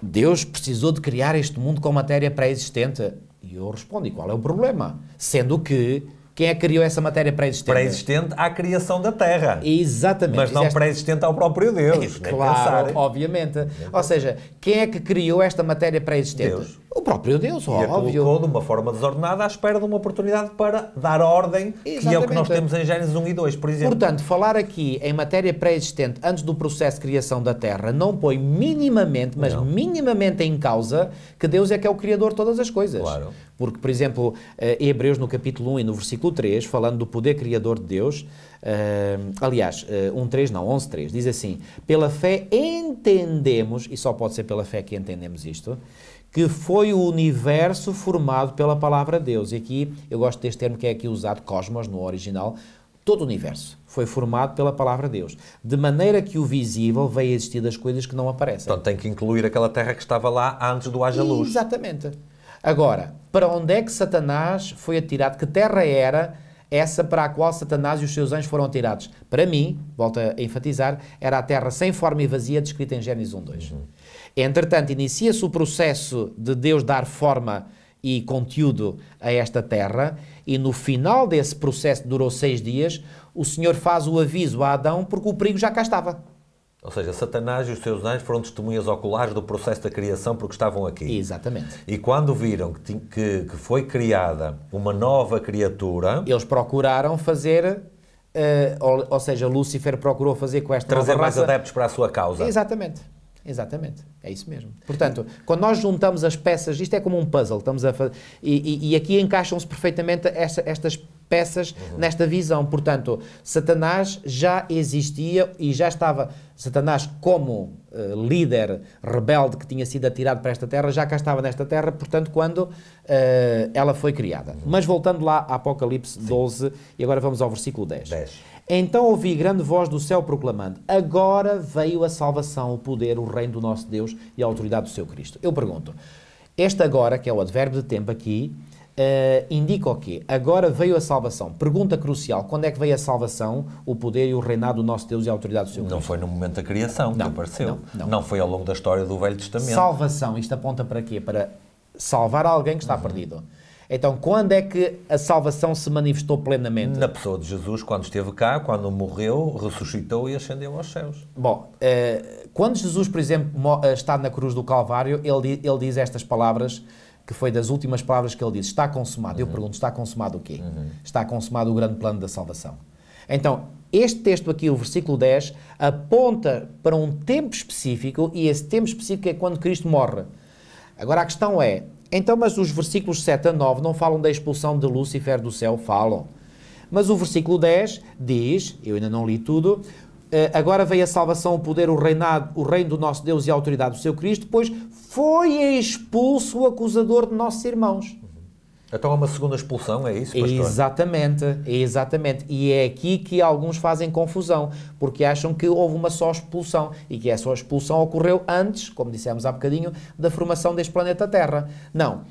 Deus precisou de criar este mundo com matéria pré-existente? E eu respondo, e qual é o problema? Sendo que quem é que criou essa matéria pré-existente? Pré-existente à criação da Terra. Exatamente. Mas não pré-existente ao próprio Deus. É, [LAUGHS] claro, pensar, obviamente. Ou seja, quem é que criou esta matéria pré-existente? Deus. O próprio Deus, e óbvio. E de uma forma desordenada à espera de uma oportunidade para dar ordem, Exatamente. que é o que nós temos em Gênesis 1 e 2, por exemplo. Portanto, falar aqui em matéria pré-existente antes do processo de criação da Terra não põe minimamente, mas não. minimamente em causa que Deus é que é o criador de todas as coisas. Claro. Porque, por exemplo, eh, Hebreus no capítulo 1 e no versículo 3, falando do poder criador de Deus, eh, aliás, 1, eh, 3 não, 11, 3, diz assim, pela fé entendemos, e só pode ser pela fé que entendemos isto, que foi o universo formado pela palavra Deus. E aqui eu gosto deste termo que é aqui usado, cosmos, no original. Todo o universo foi formado pela palavra Deus, de maneira que o visível veio a existir das coisas que não aparecem. Então tem que incluir aquela terra que estava lá antes do haja luz. Exatamente. Agora, para onde é que Satanás foi atirado? Que terra era essa para a qual Satanás e os seus anjos foram atirados? Para mim, volto a enfatizar, era a terra sem forma e vazia descrita em Gênesis 1.2. Uhum. Entretanto, inicia-se o processo de Deus dar forma e conteúdo a esta terra, e no final desse processo, que durou seis dias, o Senhor faz o aviso a Adão porque o perigo já cá estava. Ou seja, Satanás e os seus anjos foram testemunhas oculares do processo da criação porque estavam aqui. Exatamente. E quando viram que, que, foi criada uma nova criatura. Eles procuraram fazer Uh, ou, ou, seja, Lúcifer procurou fazer com esta Trazer mais raça. adeptos para a sua causa. Exatamente. Exatamente, é isso mesmo. Portanto, quando nós juntamos as peças, isto é como um puzzle, estamos a fazer, e, e, e aqui encaixam-se perfeitamente esta, estas peças uhum. nesta visão. Portanto, Satanás já existia e já estava, Satanás como uh, líder rebelde que tinha sido atirado para esta terra, já cá estava nesta terra, portanto, quando uh, ela foi criada. Uhum. Mas voltando lá a Apocalipse Sim. 12, e agora vamos ao versículo 10. 10. Então ouvi grande voz do céu proclamando: Agora veio a salvação, o poder, o reino do nosso Deus e a autoridade do seu Cristo. Eu pergunto: este agora, que é o advérbio de tempo aqui, uh, indica o quê? Agora veio a salvação. Pergunta crucial: quando é que veio a salvação, o poder e o reinado do nosso Deus e a autoridade do seu Cristo? Não foi no momento da criação não, que apareceu. Não, não. não foi ao longo da história do Velho Testamento. Salvação, isto aponta para quê? Para salvar alguém que está uhum. perdido. Então, quando é que a salvação se manifestou plenamente? Na pessoa de Jesus, quando esteve cá, quando morreu, ressuscitou e ascendeu aos céus. Bom, eh, quando Jesus, por exemplo, eh, está na cruz do Calvário, ele, diz estas palavras, que foi das últimas palavras que ele disse: Está consumado. Uhum. Eu pergunto: Está consumado o quê? Uhum. Está consumado o grande plano da salvação. Então, este texto aqui, o versículo 10, aponta para um tempo específico e esse tempo específico é quando Cristo morre. Agora a questão é, então, mas os versículos 7 a 9 não falam da expulsão de Lúcifer do céu? Falam. Mas o versículo 10 diz, eu ainda não li tudo, eh, agora veio a salvação, o poder, o reinado, o reino do nosso Deus e a autoridade do seu Cristo, pois foi expulso o acusador de nossos irmãos. Então há uma segunda expulsão, é isso, pastor? Exatamente, exatamente. E é aqui que alguns fazem confusão, porque acham que houve uma só expulsão e que essa expulsão ocorreu antes, como dissemos há bocadinho, da formação deste planeta Terra. Não.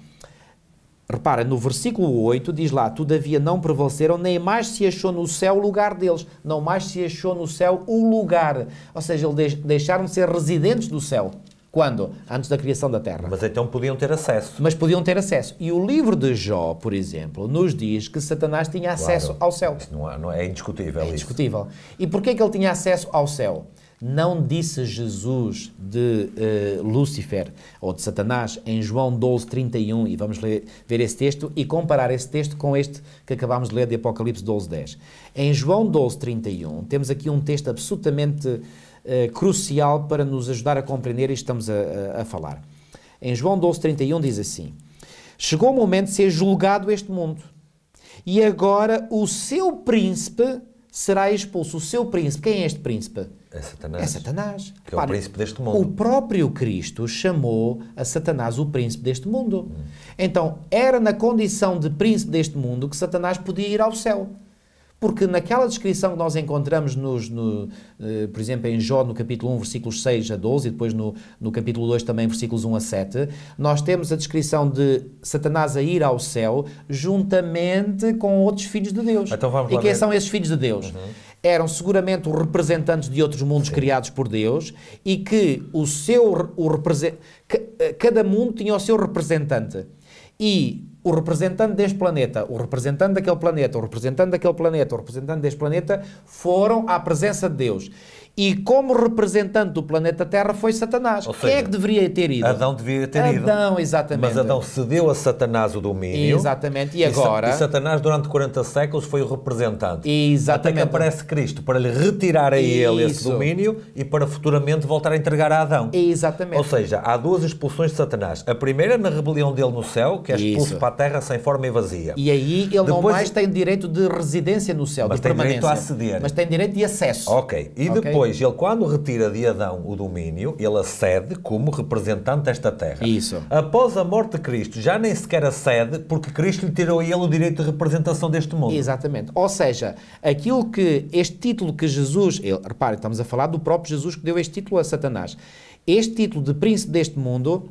Repara, no versículo 8 diz lá: Todavia não prevaleceram, nem mais se achou no céu o lugar deles, não mais se achou no céu o lugar. Ou seja, eles deixaram de ser residentes do céu. Quando? Antes da criação da Terra. Mas então podiam ter acesso. Mas podiam ter acesso. E o livro de Jó, por exemplo, nos diz que Satanás tinha acesso claro, ao céu. Isso não, há, é, não é, indiscutível. É indiscutível. Isso. E porquê que ele tinha acesso ao céu? Não disse Jesus de uh, Lúcifer ou de Satanás em João 12, 31, e vamos ler, ver esse texto e comparar esse texto com este que acabámos de ler de Apocalipse 12, 10. Em João 12, 31, temos aqui um texto absolutamente eh, crucial para nos ajudar a compreender e estamos a, a, falar. Em João 12,31 diz assim: Chegou o momento de ser julgado este mundo, e agora o seu príncipe será expulso. O seu príncipe, quem é este príncipe? É Satanás. É Satanás. Que é o príncipe deste mundo. O próprio Cristo chamou a Satanás o príncipe deste mundo. Hum. Então, era na condição de príncipe deste mundo que Satanás podia ir ao céu. Porque naquela descrição que nós encontramos, nos, no, eh, por exemplo, em Jó, no capítulo 1, versículos 6 a 12, e depois no, no capítulo 2, também versículos 1 a 7, nós temos a descrição de Satanás a ir ao céu juntamente com outros filhos de Deus. Então vamos e quem são esses filhos de Deus? Uhum. Eram seguramente os representantes de outros mundos Sim. criados por Deus e que o seu o represent... Eh, cada mundo tinha o seu representante. E o representante deste planeta, o representante daquele planeta, o representante daquele planeta, o representante deste planeta foram à presença de Deus. E como representante do planeta Terra foi Satanás. Ou Quem é seja, é que deveria ter ido? Adão deveria ter Adão, ido. Adão, exatamente. Mas Adão cedeu a Satanás o domínio. Exatamente. E agora? E Satanás durante 40 séculos foi o representante. Exatamente. Até que aparece Cristo para lhe retirar a ele esse domínio e para futuramente voltar a entregar a Adão. Exatamente. Ou seja, há duas expulsões de Satanás. A primeira na rebelião dele no céu, que é expulso Isso. para a terra sem forma e vazia. E aí ele Depois... não mais tem direito de residência no céu, mas de tem Direito a aceder. Mas tem direito de acesso. Ok. E okay. depois depois, ele quando retira de Adão o domínio, ele acede como representante desta terra. Isso. Após a morte de Cristo, já nem sequer acede porque Cristo lhe tirou a ele o direito de representação deste mundo. Exatamente. Ou seja, aquilo que este título que Jesus, ele, repare, estamos a falar do próprio Jesus que deu este título a Satanás. Este título de príncipe deste mundo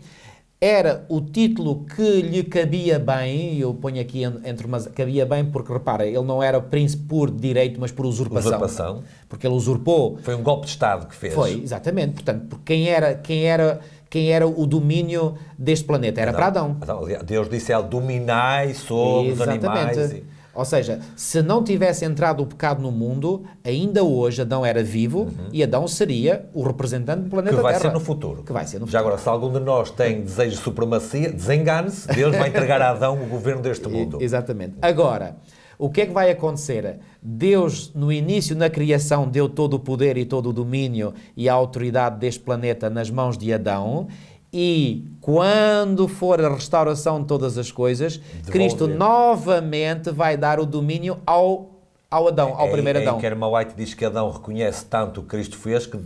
era o título que lhe cabia bem, eu ponho aqui entre umas, cabia bem porque, repara, ele não era príncipe por direito, mas por usurpação. Usurpação. Porque ele usurpou. Foi um golpe de Estado que fez. Foi, exatamente. Portanto, porque quem era, quem era, quem era o domínio deste planeta? Era para Adão. Adão. Deus disse a ele, dominai sobre os animais. E... Ou seja, se não tivesse entrado o pecado no mundo, ainda hoje Adão era vivo uhum. e Adão seria o representante do planeta que vai Terra. Ser no futuro. Que vai ser no futuro. Já agora, se algum de nós tem desejo de supremacia, desengane-se, Deus vai entregar a Adão o governo deste [LAUGHS] mundo. Exatamente. Agora, o que é que vai acontecer? Deus, no início, na criação, deu todo o poder e todo o domínio e a autoridade deste planeta nas mãos de Adão e quando for a restauração de todas as coisas, Devolver. Cristo novamente vai dar o domínio ao, ao Adão, ao é, primeiro é, Adão. Kerma White diz que Adão reconhece tanto o que Cristo fez que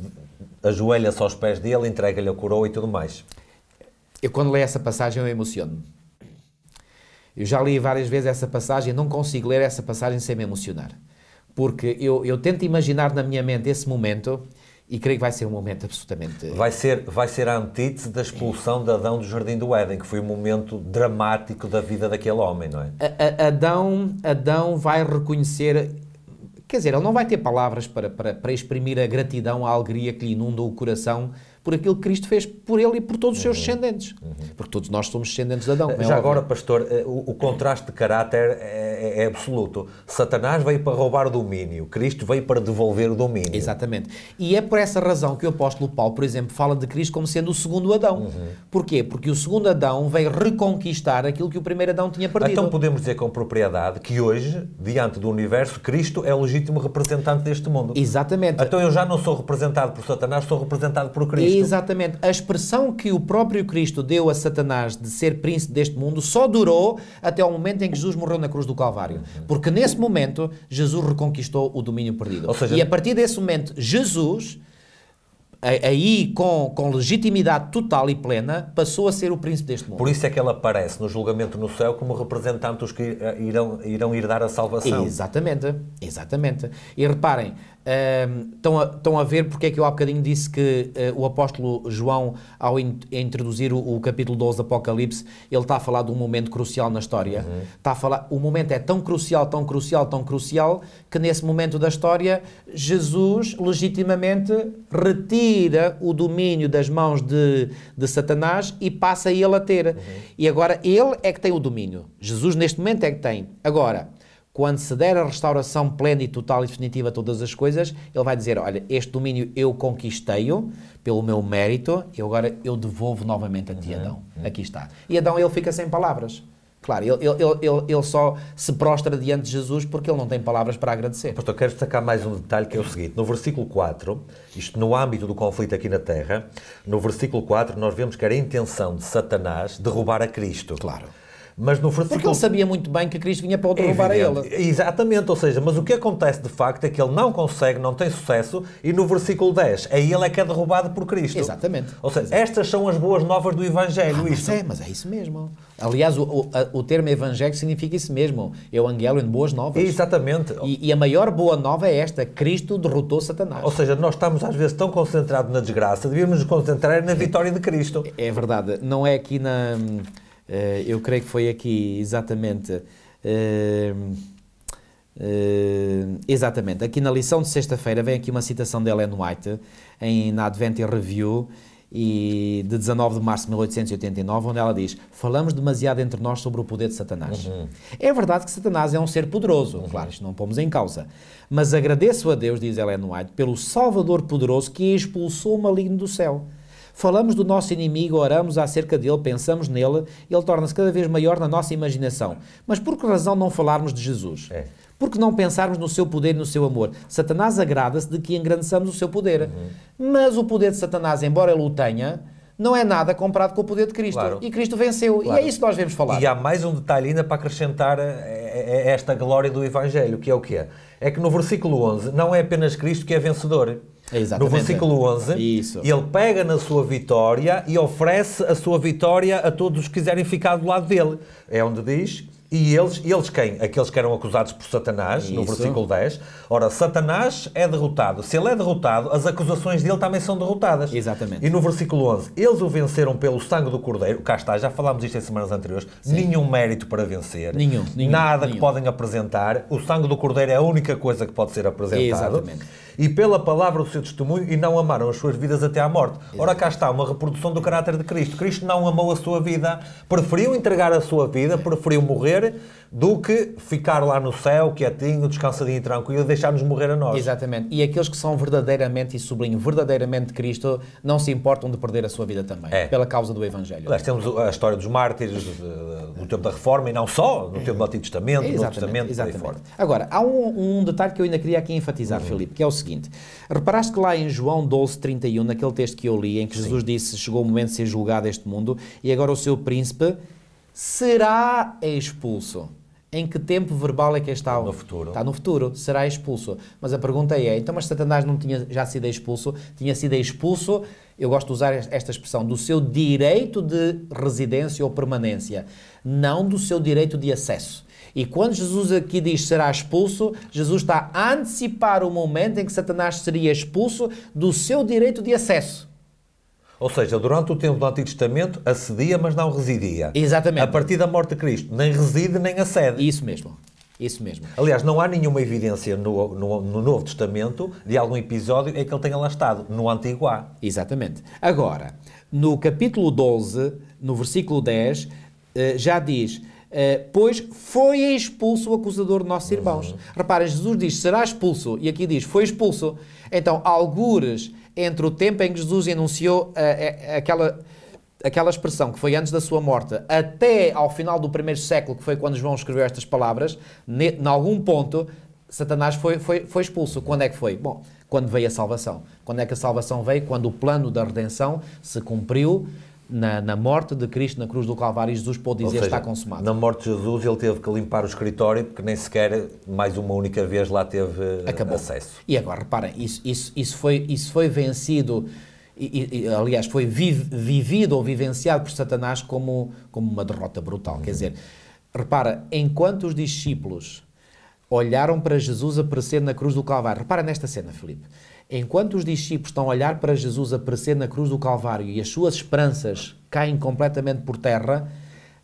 ajoelha-se aos pés dele, entrega-lhe a coroa e tudo mais. Eu quando leio essa passagem eu emociono. Eu já li várias vezes essa passagem, não consigo ler essa passagem sem me emocionar. Porque eu, eu tento imaginar na minha mente esse momento e creio que vai ser um momento absolutamente. Vai ser, vai ser a antítese da expulsão de Adão do Jardim do Éden, que foi um momento dramático da vida daquele homem, não é? A, a, Adão, Adão vai reconhecer. Quer dizer, ele não vai ter palavras para, para, para exprimir a gratidão, a alegria que lhe inunda o coração por aquilo que Cristo fez por ele e por todos os seus uhum. descendentes. Uhum. Porque todos nós somos descendentes de Adão. É Já óbvio. agora, pastor, eh, o, o, contraste de caráter é, é, é, absoluto. Satanás veio para roubar o domínio, Cristo veio para devolver o domínio. Exatamente. E é por essa razão que o apóstolo Paulo, por exemplo, fala de Cristo como sendo o segundo Adão. Uhum. Porquê? Porque o segundo Adão veio reconquistar aquilo que o primeiro Adão tinha perdido. Então podemos dizer com propriedade que hoje, diante do universo, Cristo é o legítimo representante deste mundo. Exatamente. Então eu já não sou representado por Satanás, sou representado por Cristo. Cristo. Exatamente. A expressão que o próprio Cristo deu a Satanás de ser príncipe deste mundo só durou até ao momento em que Jesus morreu na cruz do Calvário. Porque nesse momento, Jesus reconquistou o domínio perdido. Seja, e a partir desse momento, Jesus aí com, com, legitimidade total e plena, passou a ser o príncipe deste mundo. Por isso é que ele aparece no julgamento no céu como representante dos que eh, irão, irão dar a salvação. Exatamente, exatamente. E reparem, estão, ehm, a, a ver porque é que eu há bocadinho disse que uh, o apóstolo João, ao in, introduzir o, o, capítulo 12 do Apocalipse, ele está a falar de um momento crucial na história. Uhum. Está a falar, o momento é tão crucial, tão crucial, tão crucial, que nesse momento da história, Jesus legitimamente retira o domínio das mãos de, de Satanás e passa ele a ter. Uhum. E agora ele é que tem o domínio. Jesus, neste momento, é que tem. Agora quando se der a restauração plena e total e definitiva a todas as coisas, ele vai dizer, olha, este domínio eu conquistei-o pelo meu mérito, e agora eu devolvo novamente a ti, uhum. Adão. Uhum. Aqui está. E Adão, ele fica sem palavras. Claro, ele, ele, ele, ele só se prostra diante de Jesus porque ele não tem palavras para agradecer. Pastor, quero destacar mais um detalhe que é o seguinte: no versículo 4, isto no âmbito do conflito aqui na Terra, no versículo 4, nós vemos que era a intenção de Satanás derrubar a Cristo. Claro. Mas no Porque, porque ele sabia muito bem que Cristo vinha para o derrubar é a ele. Exatamente, ou seja, mas o que acontece de facto é que ele não consegue, não tem sucesso, e no versículo 10, aí ele é que é derrubado por Cristo. Exatamente. Ou seja, Exatamente. estas são as boas novas do Evangelho. Ah, mas isto. é, mas é isso mesmo. Aliás, o, o, o termo Evangelho significa isso mesmo. Evangelho em boas novas. Exatamente. E, e a maior boa nova é esta: Cristo derrotou Satanás. Ou seja, nós estamos às vezes tão concentrados na desgraça, devíamos nos concentrar na é. vitória de Cristo. É, é verdade. Não é aqui na eh, eu creio que foi aqui exatamente. Uh, exatamente, aqui na lição de sexta-feira vem aqui uma citação de Ellen White em, na Advent Review e, de 19 de março de 1889, onde ela diz: Falamos demasiado entre nós sobre o poder de Satanás. Uhum. É verdade que Satanás é um ser poderoso, uhum. claro, isto não pomos em causa. Mas agradeço a Deus, diz Ellen White, pelo Salvador poderoso que expulsou o maligno do céu. Falamos do nosso inimigo, oramos acerca dele, pensamos nele, ele torna-se cada vez maior na nossa imaginação. Mas por que razão não falarmos de Jesus? É. Por que não pensarmos no seu poder e no seu amor? Satanás agrada-se de que engrandeçamos o seu poder. Uhum. Mas o poder de Satanás, embora ele o tenha, não é nada comparado com o poder de Cristo. Claro. E Cristo venceu. Claro. E é isso que nós vemos falar. E há mais um detalhe ainda para acrescentar esta glória do Evangelho, que é o quê? é? que no versículo 11 não é apenas Cristo que é vencedor. Exatamente. no versículo 11, Isso. ele pega na sua vitória e oferece a sua vitória a todos os que quiserem ficar do lado dele. É onde diz: e eles, eles quem? Aqueles que eram acusados por Satanás, Isso. no versículo 10. Ora, Satanás é derrotado. Se ele é derrotado, as acusações dele também são derrotadas. Exatamente. E no versículo 11, eles o venceram pelo sangue do Cordeiro. Cá está, já falámos isto em semanas anteriores. Sim. Nenhum mérito para vencer. Nenhum. nenhum Nada nenhum. que podem apresentar. O sangue do Cordeiro é a única coisa que pode ser apresentada. Exatamente e pela palavra do seu testemunho e não amaram as suas vidas até à morte. Ora, cá está uma reprodução do caráter de Cristo. Cristo não amou a sua vida, preferiu entregar a sua vida, é. preferiu morrer do que ficar lá no céu, quietinho, descansadinho e tranquilo, deixar-nos morrer a nós. Exatamente. E aqueles que são verdadeiramente, e sublinho, verdadeiramente Cristo, não se importam de perder a sua vida também, é. pela causa do Evangelho. Aliás, temos a história dos mártires no tempo da Reforma, e não só, no é. tempo do Antigo Testamento, exatamente, no Testamento, exatamente. Agora, há um, um, detalhe que eu ainda queria aqui enfatizar, uhum. Filipe, que é o seguinte seguinte. Reparaste que lá em João 12, 31, naquele texto que eu li, em que Jesus Sim. disse: Chegou o momento de ser julgado este mundo, e agora o seu príncipe será expulso. Em que tempo verbal é que está? No futuro. Está no futuro, será expulso. Mas a pergunta é: então, mas Satanás não tinha já sido expulso? Tinha sido expulso, eu gosto de usar esta expressão, do seu direito de residência ou permanência, não do seu direito de acesso. E quando Jesus aqui diz será expulso, Jesus está a antecipar o momento em que Satanás seria expulso do seu direito de acesso. Ou seja, durante o tempo do Antigo Testamento acedia, mas não residia. Exatamente. A partir da morte de Cristo, nem reside nem acede. Isso mesmo. Isso mesmo. Aliás, não há nenhuma evidência no, no, no, Novo Testamento de algum episódio em que ele tenha lá estado. No Antigo há. Exatamente. Agora, no capítulo 12, no versículo 10, eh, já diz: eh, pois foi expulso o acusador de nossos irmãos. Uhum. Reparem, Jesus diz será expulso, e aqui diz foi expulso. Então, algures entre o tempo em que Jesus enunciou uh, aquela, aquela expressão que foi antes da sua morte, até ao final do primeiro século, que foi quando João escreveu estas palavras, em algum ponto, Satanás foi, foi, foi expulso. Quando é que foi? Bom, quando veio a salvação. Quando é que a salvação veio? Quando o plano da redenção se cumpriu na, na, morte de Cristo na cruz do Calvário, Jesus pode dizer seja, está consumado. Na morte de Jesus, ele teve que limpar o escritório porque nem sequer mais uma única vez lá teve eh, Acabou. acesso. E agora, reparem, isso, isso, isso, foi, isso foi vencido. E, e, aliás, foi vivido ou vivenciado por Satanás como, como uma derrota brutal. Uhum. Quer dizer, repara, enquanto os discípulos olharam para Jesus aparecer na cruz do Calvário, repara nesta cena, Felipe Enquanto os discípulos estão a olhar para Jesus aparecer na cruz do Calvário e as suas esperanças caem completamente por terra,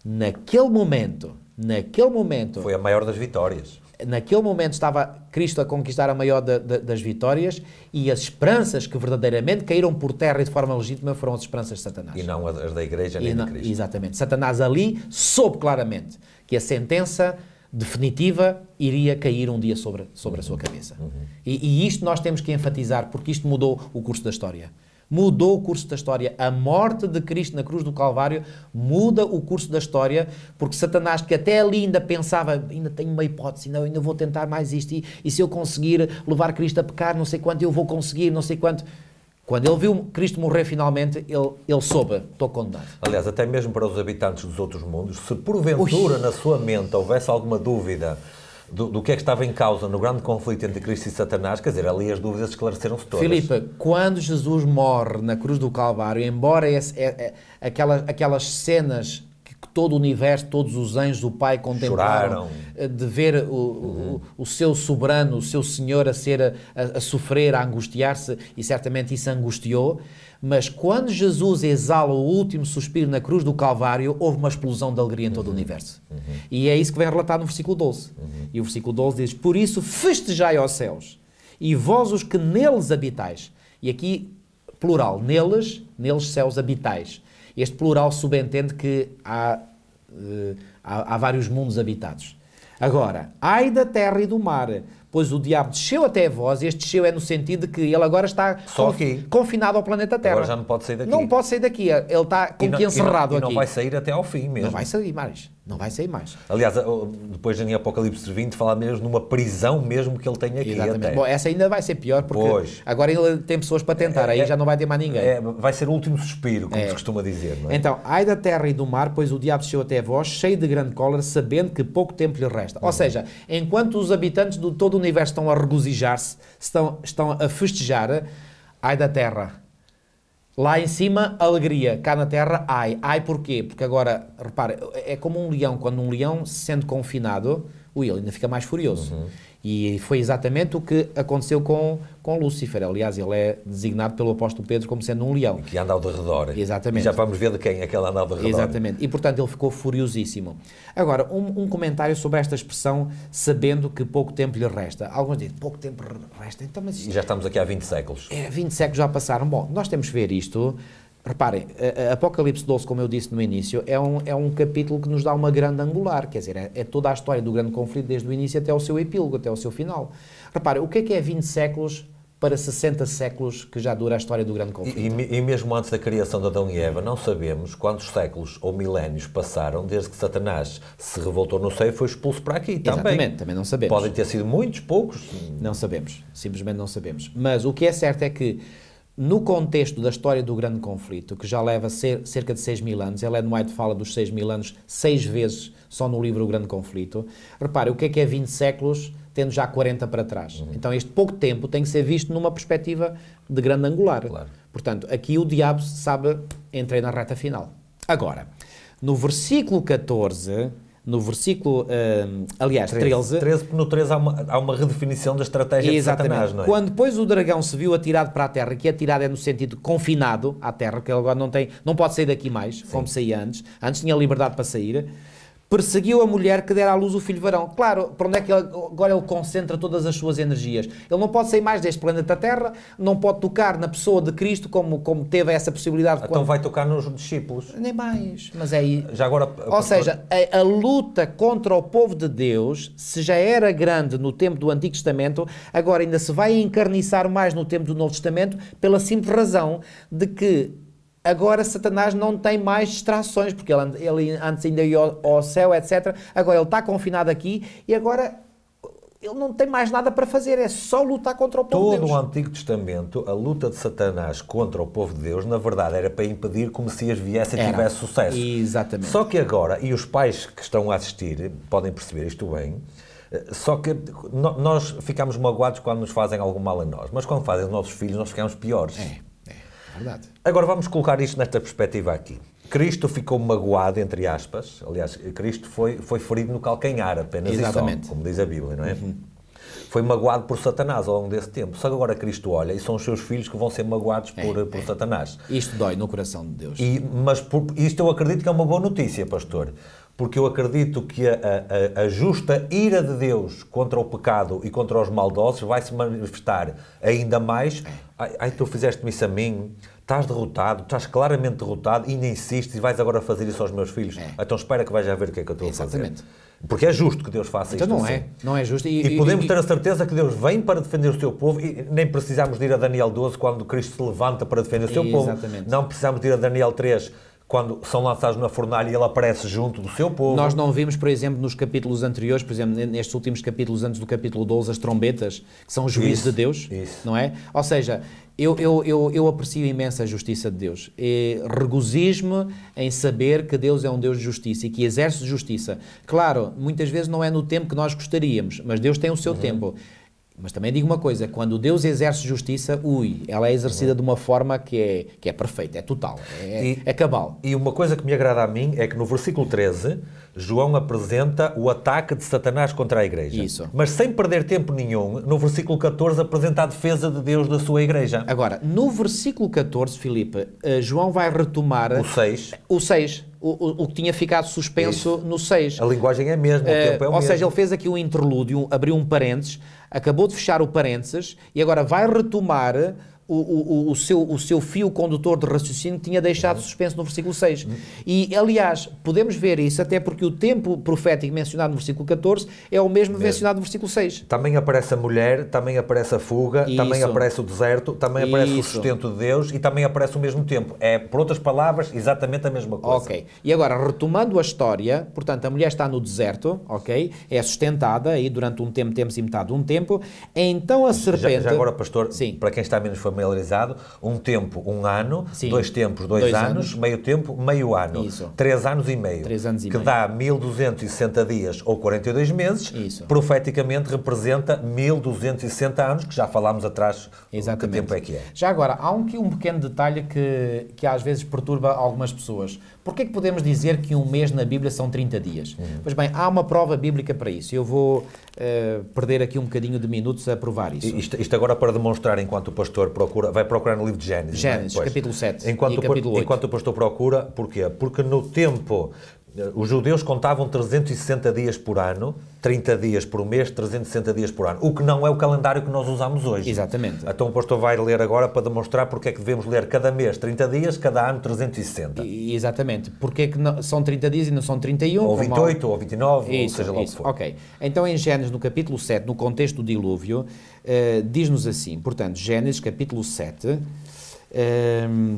naquele momento, naquele momento. Foi a maior das vitórias. Naquele momento estava Cristo a conquistar a maior de, de, das vitórias e as esperanças que verdadeiramente caíram por terra e de forma legítima foram as esperanças de Satanás. E não as da Igreja nem e não, de Cristo. Exatamente. Satanás ali soube claramente que a sentença definitiva iria cair um dia sobre, sobre a sua uhum. cabeça. Uhum. E, e isto nós temos que enfatizar, porque isto mudou o curso da história. Mudou o curso da história. A morte de Cristo na cruz do Calvário muda o curso da história, porque Satanás, que até ali ainda pensava, ainda tenho uma hipótese, ainda, ainda vou tentar mais isto, e, e se eu conseguir levar Cristo a pecar, não sei quanto, eu vou conseguir, não sei quanto quando ele viu Cristo morrer finalmente, ele, ele soube, estou condenado. Aliás, até mesmo para os habitantes dos outros mundos, se porventura Ui. na sua mente houvesse alguma dúvida do, do, que é que estava em causa no grande conflito entre Cristo e Satanás, quer dizer, ali as dúvidas esclareceram-se todas. Filipe, quando Jesus morre na cruz do Calvário, embora esse, é, é, aquelas cenas que todo o universo, todos os anjos do Pai contemplaram, Choraram. Eh, de ver o, uhum. o, o, seu soberano, o seu Senhor a ser a, a sofrer, a angustiar-se, e certamente isso angustiou. Mas quando Jesus exala o último suspiro na cruz do Calvário, houve uma explosão de alegria em todo uhum. o universo. Uhum. E é isso que vem relatado no versículo 12. Uhum. E o versículo 12 diz: Por isso festejai aos céus, e vós os que neles habitais. E aqui, plural, neles, neles céus habitais este plural subentende que há, uh, há, há vários mundos habitados. Agora, ai da terra e do mar, pois o diabo desceu até vós, e este desceu é no sentido de que ele agora está confi confinado ao planeta Terra. Agora já não pode sair daqui. Não pode sair daqui, ele está como que encerrado e não, e aqui. não vai sair até ao fim mesmo. Não vai sair mais. Não vai sair mais. Aliás, depois em Apocalipse 20 falar mesmo numa prisão mesmo que ele tem aqui. Exatamente. Até. Bom, essa ainda vai ser pior porque pois. agora ele tem pessoas para tentar, é, aí é, já não vai ter mais ninguém. É, vai ser o último suspiro, como é. se costuma dizer. É? Então, ai da terra e do mar, pois o diabo chegou até vós, cheio de grande cólera, sabendo que pouco tempo lhe resta. Uhum. Ou seja, enquanto os habitantes de todo o universo estão a regozijar-se, estão, estão a festejar, ai da terra Lá em cima, alegria. Cá na terra, ai. Ai porquê? Porque agora, repara, é como um leão. Quando um leão se sente confinado, o ele ainda fica mais furioso. Uhum. E foi exatamente o que aconteceu com, com Lúcifer. Aliás, ele é designado pelo apóstolo Pedro como sendo um leão. Que anda ao derredor. Exatamente. E já vamos ver de quem é que ele anda ao derredor. Exatamente. E, portanto, ele ficou furiosíssimo. Agora, um, um, comentário sobre esta expressão, sabendo que pouco tempo lhe resta. Alguns dizem, pouco tempo resta, então, mas... Já estamos aqui há 20 séculos. É, 20 séculos já passaram. Bom, nós temos que ver isto Reparem, Apocalipse 12, como eu disse no início, é um, é um capítulo que nos dá uma grande angular, quer dizer, é, é toda a história do grande conflito, desde o início até o seu epílogo, até o seu final. Reparem, o que é que é 20 séculos para 60 séculos que já dura a história do grande conflito? E, e, e mesmo antes da criação de Adão e Eva, não sabemos quantos séculos ou milénios passaram desde que Satanás se revoltou no seio e foi expulso para aqui. Também. Exatamente, também não sabemos. Podem ter sido muitos, poucos. Não sabemos, simplesmente não sabemos. Mas o que é certo é que no contexto da história do grande conflito, que já leva ser, cerca de 6 mil anos, Ellen White fala dos 6 mil anos seis vezes só no livro O Grande Conflito. Repare, o que é que é 20 séculos, tendo já 40 para trás? Uhum. Então, este pouco tempo tem que ser visto numa perspectiva de grande angular. Claro. Portanto, aqui o diabo sabe, entrei na reta final. Agora, no versículo 14, no versículo, ehm, aliás, 13. 13. 13 porque no 13 há uma, há uma redefinição da estratégia Exatamente. de Satanás, não é? Quando, depois o dragão se viu atirado para a terra, que atirado é no sentido confinado à terra, que ele agora não, tem, não pode sair daqui mais, Sim. como saía antes, antes tinha liberdade para sair, perseguiu a mulher que dera à luz o filho varão. Claro, para onde é que ele, agora ele concentra todas as suas energias? Ele não pode sair mais deste planeta Terra, não pode tocar na pessoa de Cristo como, como teve essa possibilidade. Então quando... vai tocar nos discípulos? Nem mais, mas é aí. Já agora, Ou seja, a, a, luta contra o povo de Deus, se já era grande no tempo do Antigo Testamento, agora ainda se vai encarniçar mais no tempo do Novo Testamento pela simples razão de que Agora Satanás não tem mais distrações, porque ele, ele antes ainda ia ao, ao céu, etc. Agora ele está confinado aqui e agora ele não tem mais nada para fazer, é só lutar contra o povo Todo de Deus. Todo o Antigo Testamento, a luta de Satanás contra o povo de Deus, na verdade, era para impedir que o Messias viesse e tivesse sucesso. Exatamente. Só que agora, e os pais que estão a assistir podem perceber isto bem, eh, só que nós ficamos magoados quando nos fazem algum mal a nós, mas quando fazem os nossos filhos, nós ficamos piores. É. Verdade. Agora vamos colocar isto nesta perspectiva aqui. Cristo ficou magoado, entre aspas. Aliás, Cristo foi, foi ferido no calcanhar apenas Exatamente. Só, como diz a Bíblia, não é? Uhum. Foi magoado por Satanás ao longo desse tempo. Só que agora Cristo olha e são os seus filhos que vão ser magoados é, por, é. por Satanás. Isto dói no coração de Deus. E, mas por, isto eu acredito que é uma boa notícia, pastor porque eu acredito que a, a, a, justa ira de Deus contra o pecado e contra os maldosos vai se manifestar ainda mais. É. Ai, ai tu fizeste-me isso a mim, estás derrotado, estás claramente derrotado e ainda insistes e vais agora fazer isso aos meus filhos. É. Então espera que vais já ver o que é que eu estou a fazer. Exatamente. Porque é justo que Deus faça então isto. Então não é, assim. é, não é justo. E, e podemos e, ter a certeza que Deus vem para defender o seu povo e nem precisamos de ir a Daniel 12 quando Cristo se levanta para defender o seu exatamente. povo. Não precisamos de ir a Daniel 3 quando são lançados na fornalha e ele aparece junto do seu povo. Nós não vimos, por exemplo, nos capítulos anteriores, por exemplo, nestes últimos capítulos, antes do capítulo 12, as trombetas, que são o juízo isso, de Deus, isso. não é? Ou seja, eu, eu, eu, eu aprecio imenso a justiça de Deus. Regozijo-me em saber que Deus é um Deus de justiça e que exerce justiça. Claro, muitas vezes não é no tempo que nós gostaríamos, mas Deus tem o seu uhum. tempo. Mas também digo uma coisa, quando Deus exerce justiça, ui, ela é exercida uhum. de uma forma que é, que é perfeita, é total, é, e, é cabal. E uma coisa que me agrada a mim é que no versículo 13, João apresenta o ataque de Satanás contra a igreja. Isso. Mas sem perder tempo nenhum, no versículo 14 apresenta a defesa de Deus da sua igreja. Agora, no versículo 14, Filipe, eh, João vai retomar... O 6. O 6. O, o, que tinha ficado suspenso Isso. no 6. A linguagem é a mesma, o eh, tempo é o ou mesmo. Ou seja, ele fez aqui um interlúdio, abriu um parênteses, acabou de fechar o parênteses e agora vai retomar o, o, o, seu, o seu fio condutor de raciocínio tinha deixado uhum. suspenso no versículo 6. Uhum. E, aliás, podemos ver isso até porque o tempo profético mencionado no versículo 14 é o mesmo mencionado no versículo 6. Também aparece a mulher, também aparece a fuga, isso. também aparece o deserto, também aparece isso. o sustento de Deus e também aparece o mesmo tempo. É, por outras palavras, exatamente a mesma coisa. Ok. E agora, retomando a história, portanto, a mulher está no deserto, ok? É sustentada e durante um tempo, temos imitado um tempo. Então a serpente... Já, já agora, pastor, Sim. para quem está menos familiar familiarizado, um tempo, um ano, Sim. dois tempos, dois, dois anos, anos, meio tempo, meio ano. Isso. Três anos e meio. Três anos e que meio. dá 1260 dias ou 42 meses. Isso. Profeticamente representa 1260 anos, que já falámos atrás Exatamente. que tempo é que é. Já agora, há um, um pequeno detalhe que, que às vezes perturba algumas pessoas. Porquê é que podemos dizer que um mês na Bíblia são 30 dias? Uhum. Pois bem, há uma prova bíblica para isso. Eu vou uh, perder aqui um bocadinho de minutos a provar isso. Isto, isto, agora para demonstrar enquanto o pastor procura, vai procurar no livro de Gênesis. É? Gênesis, capítulo 7 enquanto e o, capítulo 8. Enquanto o pastor procura, porquê? Porque no tempo os judeus contavam 360 dias por ano, 30 dias por mês, 360 dias por ano, o que não é o calendário que nós usamos hoje. Exatamente. Então o pastor vai ler agora para demonstrar porque é que devemos ler cada mês 30 dias, cada ano 360. E, exatamente. Porque é que não, são 30 dias e não são 31? Ou 28, ou, ou 29, isso, ou seja lá o que for. Ok. Então em Gênesis, no capítulo 7, no contexto do dilúvio, uh, diz-nos assim, portanto, Gênesis, capítulo 7... Uh, ehm,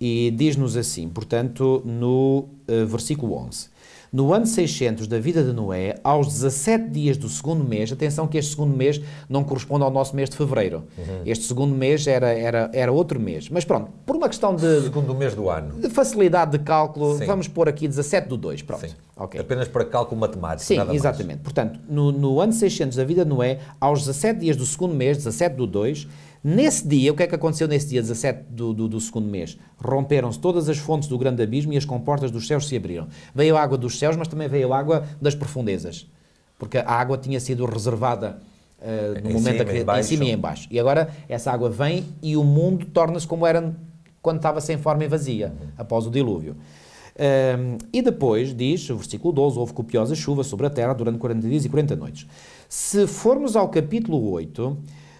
e diz-nos assim, portanto, no uh, versículo 11. No ano 600 da vida de Noé, aos 17 dias do segundo mês, atenção que este segundo mês não corresponde ao nosso mês de fevereiro. Uhum. Este segundo mês era, era, era outro mês. Mas pronto, por uma questão de. Segundo mês do ano. De facilidade de cálculo, Sim. vamos pôr aqui 17 do 2. Pronto. Sim. Okay. Apenas para cálculo matemático. Sim, exatamente. Mais. Portanto, no, no ano 600 da vida de Noé, aos 17 dias do segundo mês, 17 do 2, Nesse dia, o que é que aconteceu nesse dia 17 do, do, do segundo mês? Romperam-se todas as fontes do grande abismo e as comportas dos céus se abriram. Veio água dos céus, mas também veio água das profundezas, porque a água tinha sido reservada uh, no em momento cima, da criação, em, em cima e embaixo. E agora essa água vem e o mundo torna-se como era quando estava sem forma e vazia, uhum. após o dilúvio. Um, ehm, e depois diz, o versículo 12, houve copiosa chuva sobre a terra durante 40 dias e 40 noites. Se formos ao capítulo 8,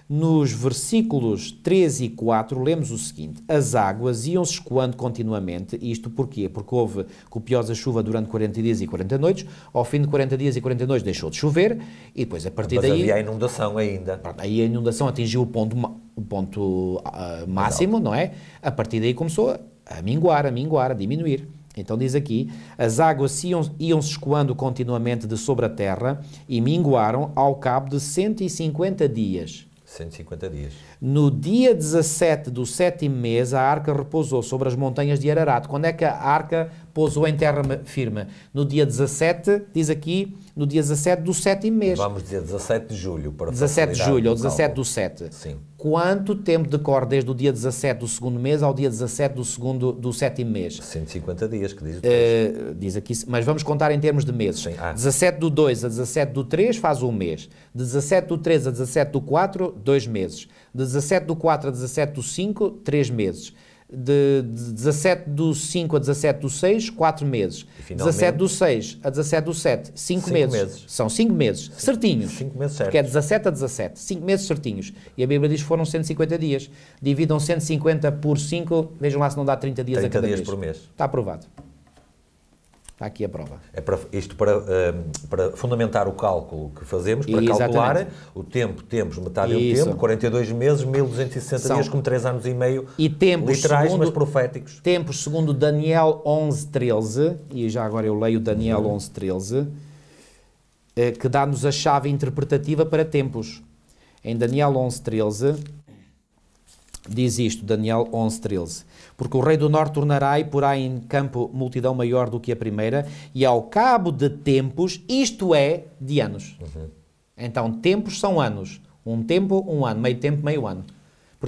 nos versículos 3 e 4, lemos o seguinte: As águas iam-se escoando continuamente, isto porquê? Porque houve copiosa chuva durante 40 dias e 40 noites, ao fim de 40 dias e 40 noites deixou de chover, e depois a partir Mas daí. havia a inundação ainda. Aí a inundação atingiu o ponto, o ponto uh, máximo, não é? A partir daí começou a minguar, a minguar, a diminuir. Então diz aqui: as águas iam-se escoando continuamente de sobre a terra e minguaram ao cabo de 150 dias. 150 dias. No dia 17 do sétimo mês, a arca repousou sobre as montanhas de Ararat. Quando é que a arca pousou em terra firme? No dia 17, diz aqui, no dia 17 do sétimo mês. Vamos dizer 17 de julho. Para 17 de julho, ou 17 do 7. Sim. Quanto tempo decorre desde o dia 17 do segundo mês ao dia 17 do segundo do sétimo mês? 150 dias, que diz Uh, diz aqui, mas vamos contar em termos de meses. Sim. Ah. 17 do 2 a 17 do 3 faz um mês. De 17 do 3 a 17 do 4, dois meses. De 17 do 4 a 17 do 5, 3 meses. De 17 do 5 a 17 do 6, 4 meses. Finalmente, 17 do 6 a 17 do 7, 5 meses. meses. São 5 meses, cinco, certinhos. 5 meses certos. Porque é 17 a 17, 5 meses certinhos. E a Bíblia diz que foram 150 dias. Dividam 150 por 5, vejam lá se não dá 30 dias 30 a cada dias mês. por mês. Está aprovado. Está aqui a prova. É para, isto para, ehm, para fundamentar o cálculo que fazemos, para Exatamente. calcular o tempo, temos metade do tempo, 42 meses, 1260 São. dias, como 3 anos e meio, e tempos literais, segundo, mas proféticos. Tempos segundo Daniel 11, 13, e já agora eu leio Daniel uhum. 11, 13, eh, que dá-nos a chave interpretativa para tempos. Em Daniel 11, 13, diz isto, Daniel 11, 13 porque o rei do norte tornará e porá em campo multidão maior do que a primeira, e ao cabo de tempos, isto é, de anos. Uhum. Então, tempos são anos. Um tempo, um ano. Meio tempo, meio ano.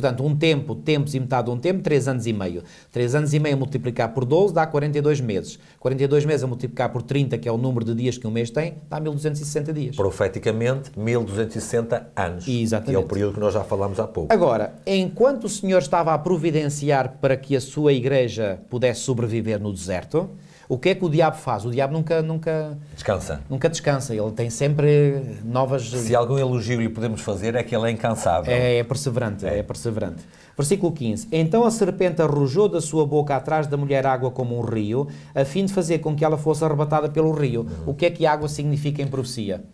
Portanto, um tempo, tempos e metade de um tempo, 3 anos e meio. 3 anos e meio multiplicar por 12 dá 42 meses. 42 meses a multiplicar por 30, que é o número de dias que um mês tem, dá 1260 dias. Profeticamente, 1260 anos. Exatamente. Que é o período que nós já falámos há pouco. Agora, enquanto o Senhor estava a providenciar para que a sua igreja pudesse sobreviver no deserto, o que é que o diabo faz? O diabo nunca, nunca descansa. Nunca descansa. Ele tem sempre novas. Se algum elogio lhe podemos fazer é que ele é incansável. É, é perseverante. É. é perseverante. Versículo 15. Então a serpente arrojou da sua boca atrás da mulher água como um rio, a fim de fazer com que ela fosse arrebatada pelo rio. Uhum. O que é que água significa em profecia?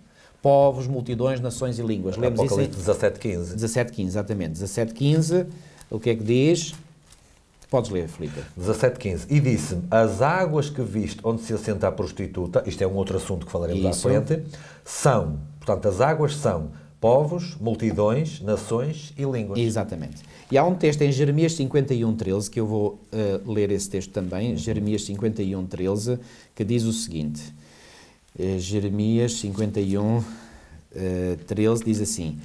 povos, multidões, nações e línguas. É Lemos Apocalipse isso em 17, 15. 17, 15, exatamente. 17, 15, o que é que diz? Podes ler, Filipe. 1715. E disse-me: As águas que viste onde se assenta a prostituta, isto é um outro assunto que falaremos Isso. à frente, são, portanto, as águas são povos, multidões, nações e línguas. Exatamente. E há um texto em Jeremias 51:13 que eu vou uh, ler esse texto também, uhum. Jeremias 51:13, que diz o seguinte. Uh, Jeremias 51:13 uh, eh, diz assim: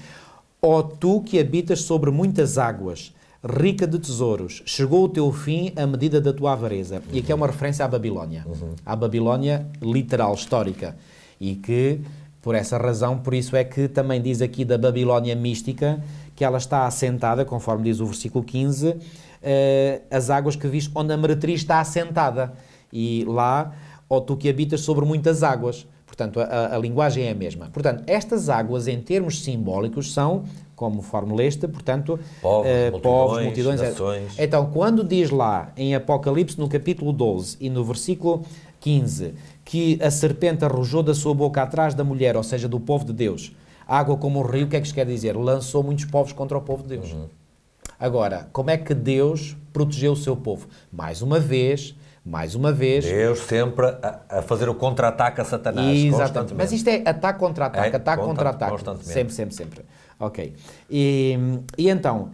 Ó oh, tu que habitas sobre muitas águas, rica de tesouros, chegou o teu fim à medida da tua avareza. Uhum. E aqui é uma referência à Babilónia, uhum. à Babilónia literal, histórica, e que por essa razão, por isso é que também diz aqui da Babilónia mística que ela está assentada, conforme diz o versículo 15, eh, as águas que viste onde a meretriz está assentada. E lá, ó tu que habitas sobre muitas águas. Portanto, a, a linguagem é a mesma. Portanto, estas águas, em termos simbólicos, são como esta, portanto, povos, eh, multidões, povos, multidões é- nações. Então, quando diz lá em Apocalipse, no capítulo 12 e no versículo 15, que a serpente arrojou da sua boca atrás da mulher, ou seja, do povo de Deus, água como um rio, o que é que isto quer dizer? Lançou muitos povos contra o povo de Deus. Uhum. Agora, como é que Deus protegeu o seu povo? Mais uma vez, mais uma vez. Deus sempre a, a fazer o contra-ataque a Satanás. Exatamente. Mas isto é ataque contra-ataque, é, ataque contra-ataque. Sempre, sempre, sempre. Ok. E, e então,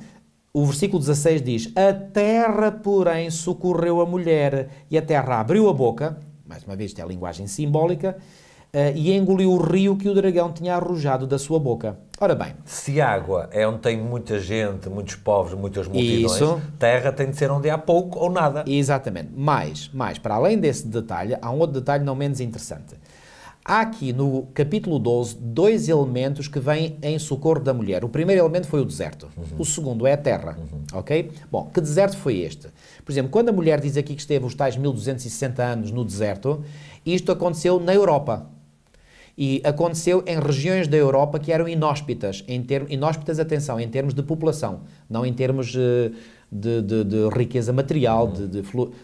o versículo 16 diz: A terra, porém, socorreu a mulher, e a terra abriu a boca, mais uma vez, isto é a linguagem simbólica, eh, e engoliu o rio que o dragão tinha arrojado da sua boca. Ora bem. Se água é onde tem muita gente, muitos povos, muitas multidões, Isso. terra tem de ser onde há pouco ou nada. Exatamente. Mais, mais, para além desse detalhe, há um outro detalhe não menos interessante. Há aqui no capítulo 12 dois elementos que vêm em socorro da mulher. O primeiro elemento foi o deserto, uhum. o segundo é a terra. Uhum. Ok? Bom, que deserto foi este? Por exemplo, quando a mulher diz aqui que esteve os tais 1260 anos no deserto, isto aconteceu na Europa. E aconteceu em regiões da Europa que eram inóspitas, em termos, inóspitas, atenção, em termos de população, não em termos eh, de, de, de riqueza material, uhum. de,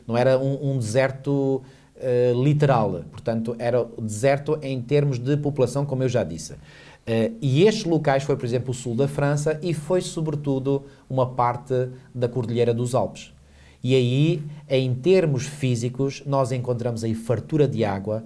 não era um, um deserto eh, literal, portanto, era deserto em termos de população, como eu já disse. Uh, e estes locais foi, por exemplo, o sul da França e foi, sobretudo, uma parte da Cordilheira dos Alpes. E aí, em termos físicos, nós encontramos aí fartura de água,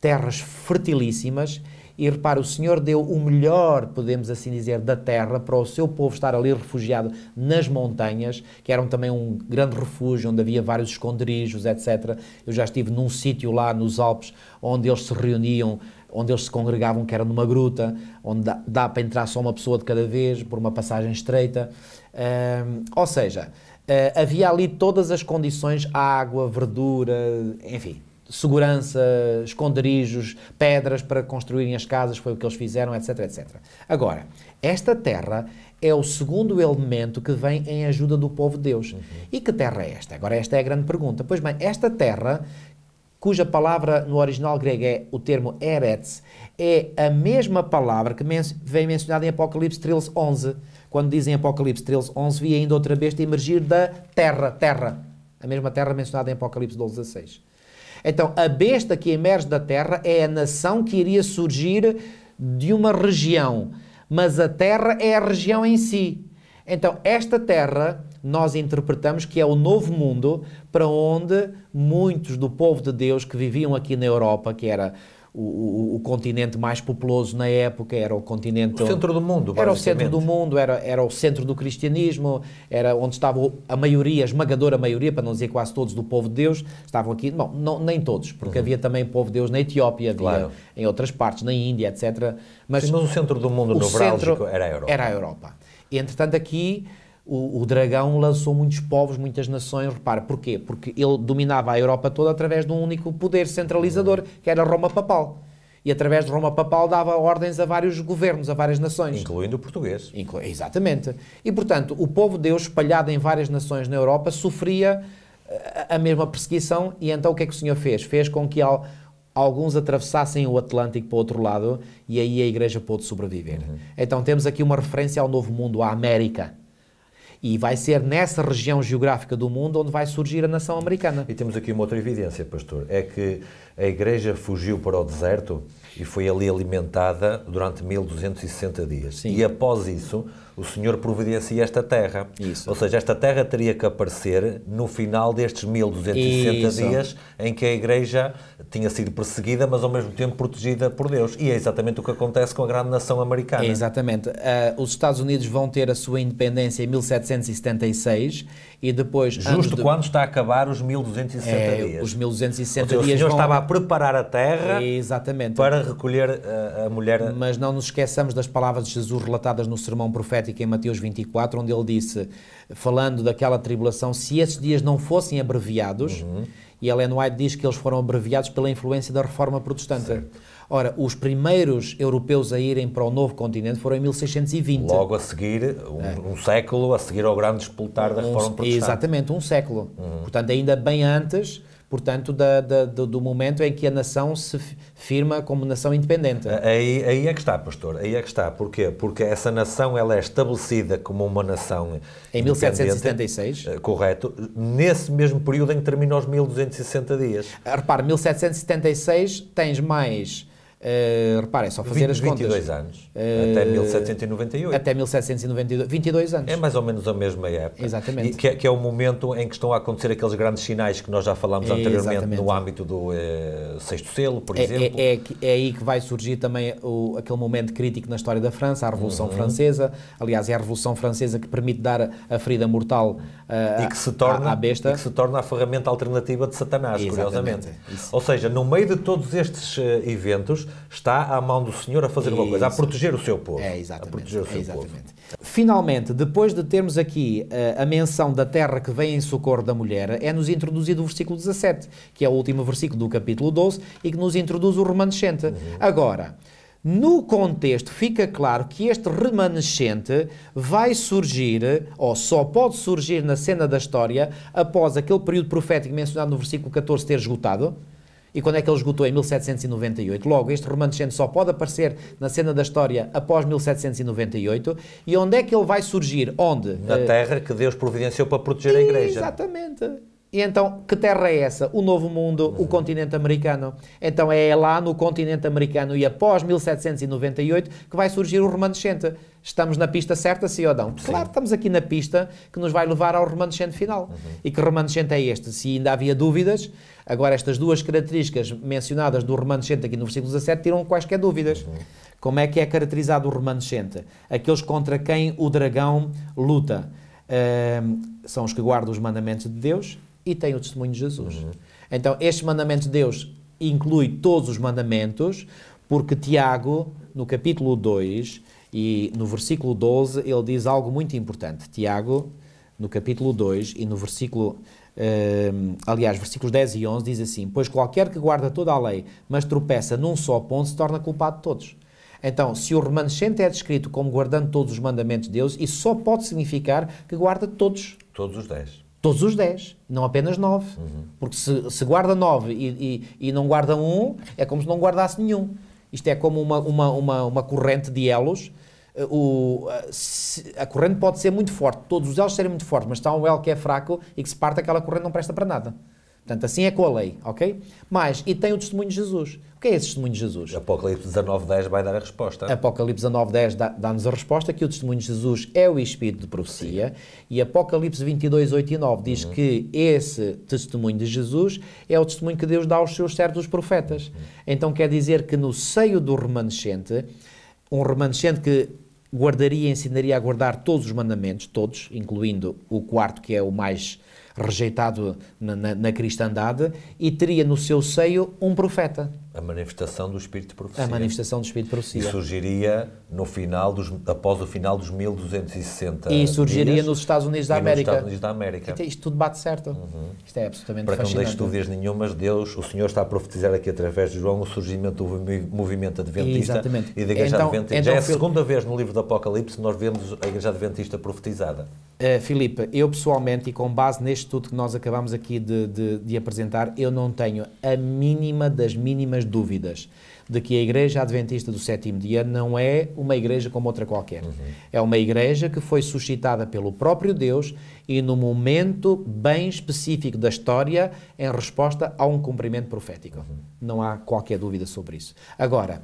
terras fertilíssimas e repara, o Senhor deu o melhor, podemos assim dizer, da terra para o seu povo estar ali refugiado nas montanhas, que eram também um grande refúgio, onde havia vários esconderijos, etc. Eu já estive num sítio lá nos Alpes onde eles se reuniam onde eles se congregavam, que era numa gruta, onde dá, dá, para entrar só uma pessoa de cada vez, por uma passagem estreita. ou seja, uh, havia ali todas as condições: água, verdura, enfim, segurança, esconderijos, pedras para construírem as casas, foi o que eles fizeram, etc, etc. Agora, esta terra é o segundo elemento que vem em ajuda do povo de Deus. Uhum. E que terra é esta? Agora, esta é a grande pergunta. Pois bem, esta terra, cuja palavra no original grego é o termo Eretz, é a mesma palavra que men vem mencionada em Apocalipse 13, 11. Quando dizem Apocalipse 13, 11, vi ainda outra besta emergir da terra, terra. A mesma terra mencionada em Apocalipse 12, 16. Então, a besta que emerge da terra é a nação que iria surgir de uma região, mas a terra é a região em si. Então, esta terra nós interpretamos que é o novo mundo para onde muitos do povo de Deus que viviam aqui na Europa, que era o, o, continente mais populoso na época, era o continente. O centro do mundo, Era o centro do mundo, era, era o centro do cristianismo, era onde estava a maioria, a esmagadora maioria, para não dizer quase todos, do povo de Deus, estavam aqui. Bom, não, nem todos, porque uhum. havia também povo de Deus na Etiópia, havia claro. em outras partes, na Índia, etc. Mas, Sim, mas o centro do mundo o neurálgico era a Europa. Era a Europa. entretanto, aqui o, o, dragão lançou muitos povos, muitas nações. Repara, porquê? Porque ele dominava a Europa toda através de um único poder centralizador, que era Roma Papal. E através de Roma Papal dava ordens a vários governos, a várias nações. Incluindo o português. Inclu exatamente. E, portanto, o povo de Deus, espalhado em várias nações na Europa, sofria eh, a mesma perseguição. E então o que é que o Senhor fez? Fez com que alguns atravessassem o Atlântico para o outro lado e aí a Igreja pôde sobreviver. Uhum. Então temos aqui uma referência ao Novo Mundo, à América e vai ser nessa região geográfica do mundo onde vai surgir a nação americana. E temos aqui uma outra evidência, pastor, é que a igreja fugiu para o deserto e foi ali alimentada durante 1260 dias. Sim. E após isso, o Senhor providencia esta terra. Isso. Ou seja, esta terra teria que aparecer no final destes 1260 Isso. dias em que a Igreja tinha sido perseguida, mas ao mesmo tempo protegida por Deus. E é exatamente o que acontece com a grande nação americana. exatamente. Uh, os Estados Unidos vão ter a sua independência em 1776 e depois... Justo de... quando está a acabar os 1260 é, dias. Os 1260 seja, dias O Senhor vão... estava a preparar a terra exatamente. para recolher a, ah, a mulher... Mas não nos esqueçamos das palavras de Jesus relatadas no sermão profético profética em Mateus 24, onde ele disse, falando daquela tribulação, se esses dias não fossem abreviados, uhum. e Ellen White diz que eles foram abreviados pela influência da reforma protestante. Certo. Ora, os primeiros europeus a irem para o novo continente foram em 1620. Logo a seguir, um, é. um século a seguir ao grande despoltar da Reforma Protestante. Exatamente, um século. Uhum. Portanto, ainda bem antes portanto, da, da, do, do, momento em que a nação se firma como nação independente. Aí, aí é que está, pastor, aí é que está. Porquê? Porque essa nação ela é estabelecida como uma nação Em 1776. Eh, correto. Nesse mesmo período em que termina os 1260 dias. Repare, 1776 tens mais Uh, é só fazer 20, as contas. 22 anos. Uh, até 1798. Até 1792. 22 anos. É mais ou menos a mesma época. Exatamente. Que é, que, é o momento em que estão a acontecer aqueles grandes sinais que nós já falámos é, anteriormente exatamente. no âmbito do eh, sexto selo, por é, é, exemplo. É, é, aí que vai surgir também o, aquele momento crítico na história da França, a Revolução uhum. Francesa. Aliás, é a Revolução Francesa que permite dar a ferida mortal uh, e que se torna, à, à besta. E que se torna a ferramenta alternativa de Satanás, exatamente. curiosamente. Isso. Ou seja, no meio de todos estes eventos, está à mão do Senhor a fazer alguma uma coisa, a proteger o seu povo. É, exatamente. A proteger o é seu é, exatamente. povo. Finalmente, depois de termos aqui uh, a menção da terra que vem em socorro da mulher, é-nos introduzido o versículo 17, que é o último versículo do capítulo 12 e que nos introduz o remanescente. Uhum. Agora, no contexto, fica claro que este remanescente vai surgir, ou só pode surgir na cena da história, após aquele período profético mencionado no versículo 14 ter esgotado. E quando é que ele esgotou? Em 1798. Logo, este remanescente só pode aparecer na cena da história após 1798. E onde é que ele vai surgir? Onde? Na eh, terra que Deus providenciou para proteger a Igreja. Exatamente. E então, que terra é essa? O Novo Mundo, o continente americano. Então é lá no continente americano e após 1798 que vai surgir o remanescente. Estamos na pista certa, Ciodão? Sim. Claro, estamos aqui na pista que nos vai levar ao remanescente final. Uhum. E que remanescente é este? Se ainda havia dúvidas, agora estas duas características mencionadas do remanescente aqui no versículo 17 tiram quaisquer dúvidas. Uhum. Como é que é caracterizado o remanescente? Aqueles contra quem o dragão luta. Uh, são os que guardam os mandamentos de Deus, e tem o testemunho de Jesus. Uhum. Então, este mandamento de Deus inclui todos os mandamentos, porque Tiago, no capítulo 2 e no versículo 12, ele diz algo muito importante. Tiago, no capítulo 2 e no versículo. Uh, aliás, versículos 10 e 11 diz assim: Pois qualquer que guarda toda a lei, mas tropeça num só ponto, se torna culpado de todos. Então, se o remanescente é descrito como guardando todos os mandamentos de Deus, isso só pode significar que guarda todos. Todos os 10 todos os 10, não apenas 9. Uhum. Porque se, se guarda 9 e, e, e, não guarda um, é como se não guardasse nenhum. Isto é como uma, uma, uma, uma corrente de elos. Eh, o, a, eh, a corrente pode ser muito forte, todos os elos serem muito fortes, mas está um elo que é fraco e que se parte aquela corrente não presta para nada. Portanto, assim é com a lei, ok? Mas, e tem o testemunho de Jesus. O que é esse testemunho de Jesus? Apocalipse 19.10 vai dar a resposta. Apocalipse 19.10 dá-nos dá a resposta que o testemunho de Jesus é o espírito de profecia. Sim. E Apocalipse 22.8 e 9 diz uhum. que esse testemunho de Jesus é o testemunho que Deus dá aos seus servos os profetas. Uhum. Então quer dizer que no seio do remanescente, um remanescente que guardaria e ensinaria a guardar todos os mandamentos, todos, incluindo o quarto que é o mais rejeitado na, na, na cristandade, e teria no seu seio um profeta. A manifestação do espírito de profecia. A manifestação do espírito de profecia. E surgiria no final dos, após o final dos 1260 E surgiria dias, nos Estados Unidos da América. Nos Estados Unidos da América. Isto, é, isto tudo bate certo. Uhum. Isto é absolutamente Para que não deixe dúvidas nenhumas, Deus, o Senhor está a profetizar aqui através de João o surgimento do movimento adventista Exatamente. e da Igreja então, Adventista. Então, Já é a segunda vez no livro do Apocalipse nós vemos a Igreja Adventista profetizada. Uh, Filipe, eu pessoalmente e com base neste estudo que nós acabamos aqui de, de, de apresentar, eu não tenho a mínima das mínimas dúvidas de que a Igreja Adventista do Sétimo Dia não é uma igreja como outra qualquer. Uhum. É uma igreja que foi suscitada pelo próprio Deus e num momento bem específico da história em resposta a um cumprimento profético. Uhum. Não há qualquer dúvida sobre isso. Agora,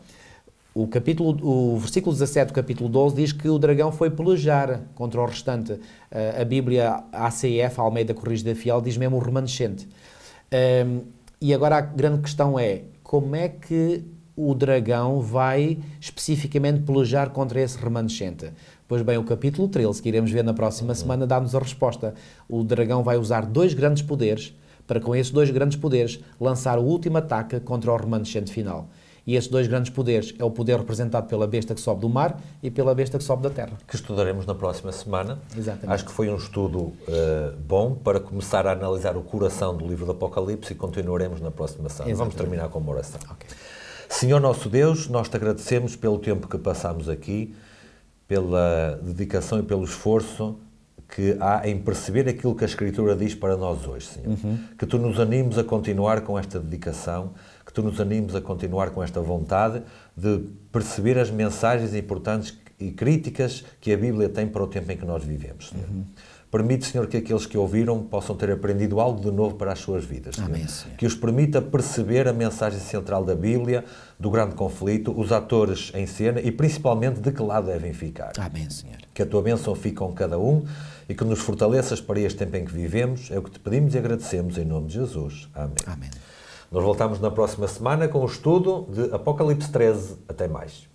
o, capítulo, o versículo 17 do capítulo 12 diz que o dragão foi pelejar contra o restante. Uh, a Bíblia ACF, Almeida Corrigida Fiel, diz mesmo o remanescente. Um, ehm, e agora a grande questão é, como é que o dragão vai especificamente pelejar contra esse remanescente? Pois bem, o capítulo 13, que iremos ver na próxima uhum. semana, dá-nos a resposta. O dragão vai usar dois grandes poderes para, com esses dois grandes poderes, lançar o último ataque contra o remanescente final. E esses dois grandes poderes é o poder representado pela besta que sobe do mar e pela besta que sobe da terra. Que estudaremos na próxima semana. Exatamente. Acho que foi um estudo uh, bom para começar a analisar o coração do livro do Apocalipse e continuaremos na próxima semana. Vamos terminar com uma oração. Okay. Senhor nosso Deus, nós te agradecemos pelo tempo que passamos aqui, pela dedicação e pelo esforço que há em perceber aquilo que a Escritura diz para nós hoje, Senhor. Uhum. Que tu nos animes a continuar com esta dedicação, tu nos animes a continuar com esta vontade de perceber as mensagens importantes e críticas que a Bíblia tem para o tempo em que nós vivemos. Senhor. Uhum. Permite, Senhor, que aqueles que ouviram possam ter aprendido algo de novo para as suas vidas. Senhor. Amém, Senhor. Que os permita perceber a mensagem central da Bíblia, do grande conflito, os atores em cena e principalmente de que lado devem ficar. Amém, Senhor. Que a tua bênção fique com cada um e que nos fortaleças para este tempo em que vivemos. É o que te pedimos e agradecemos em nome de Jesus. Amém. Amém. Nós voltamos na próxima semana com o estudo de Apocalipse 13. Até mais.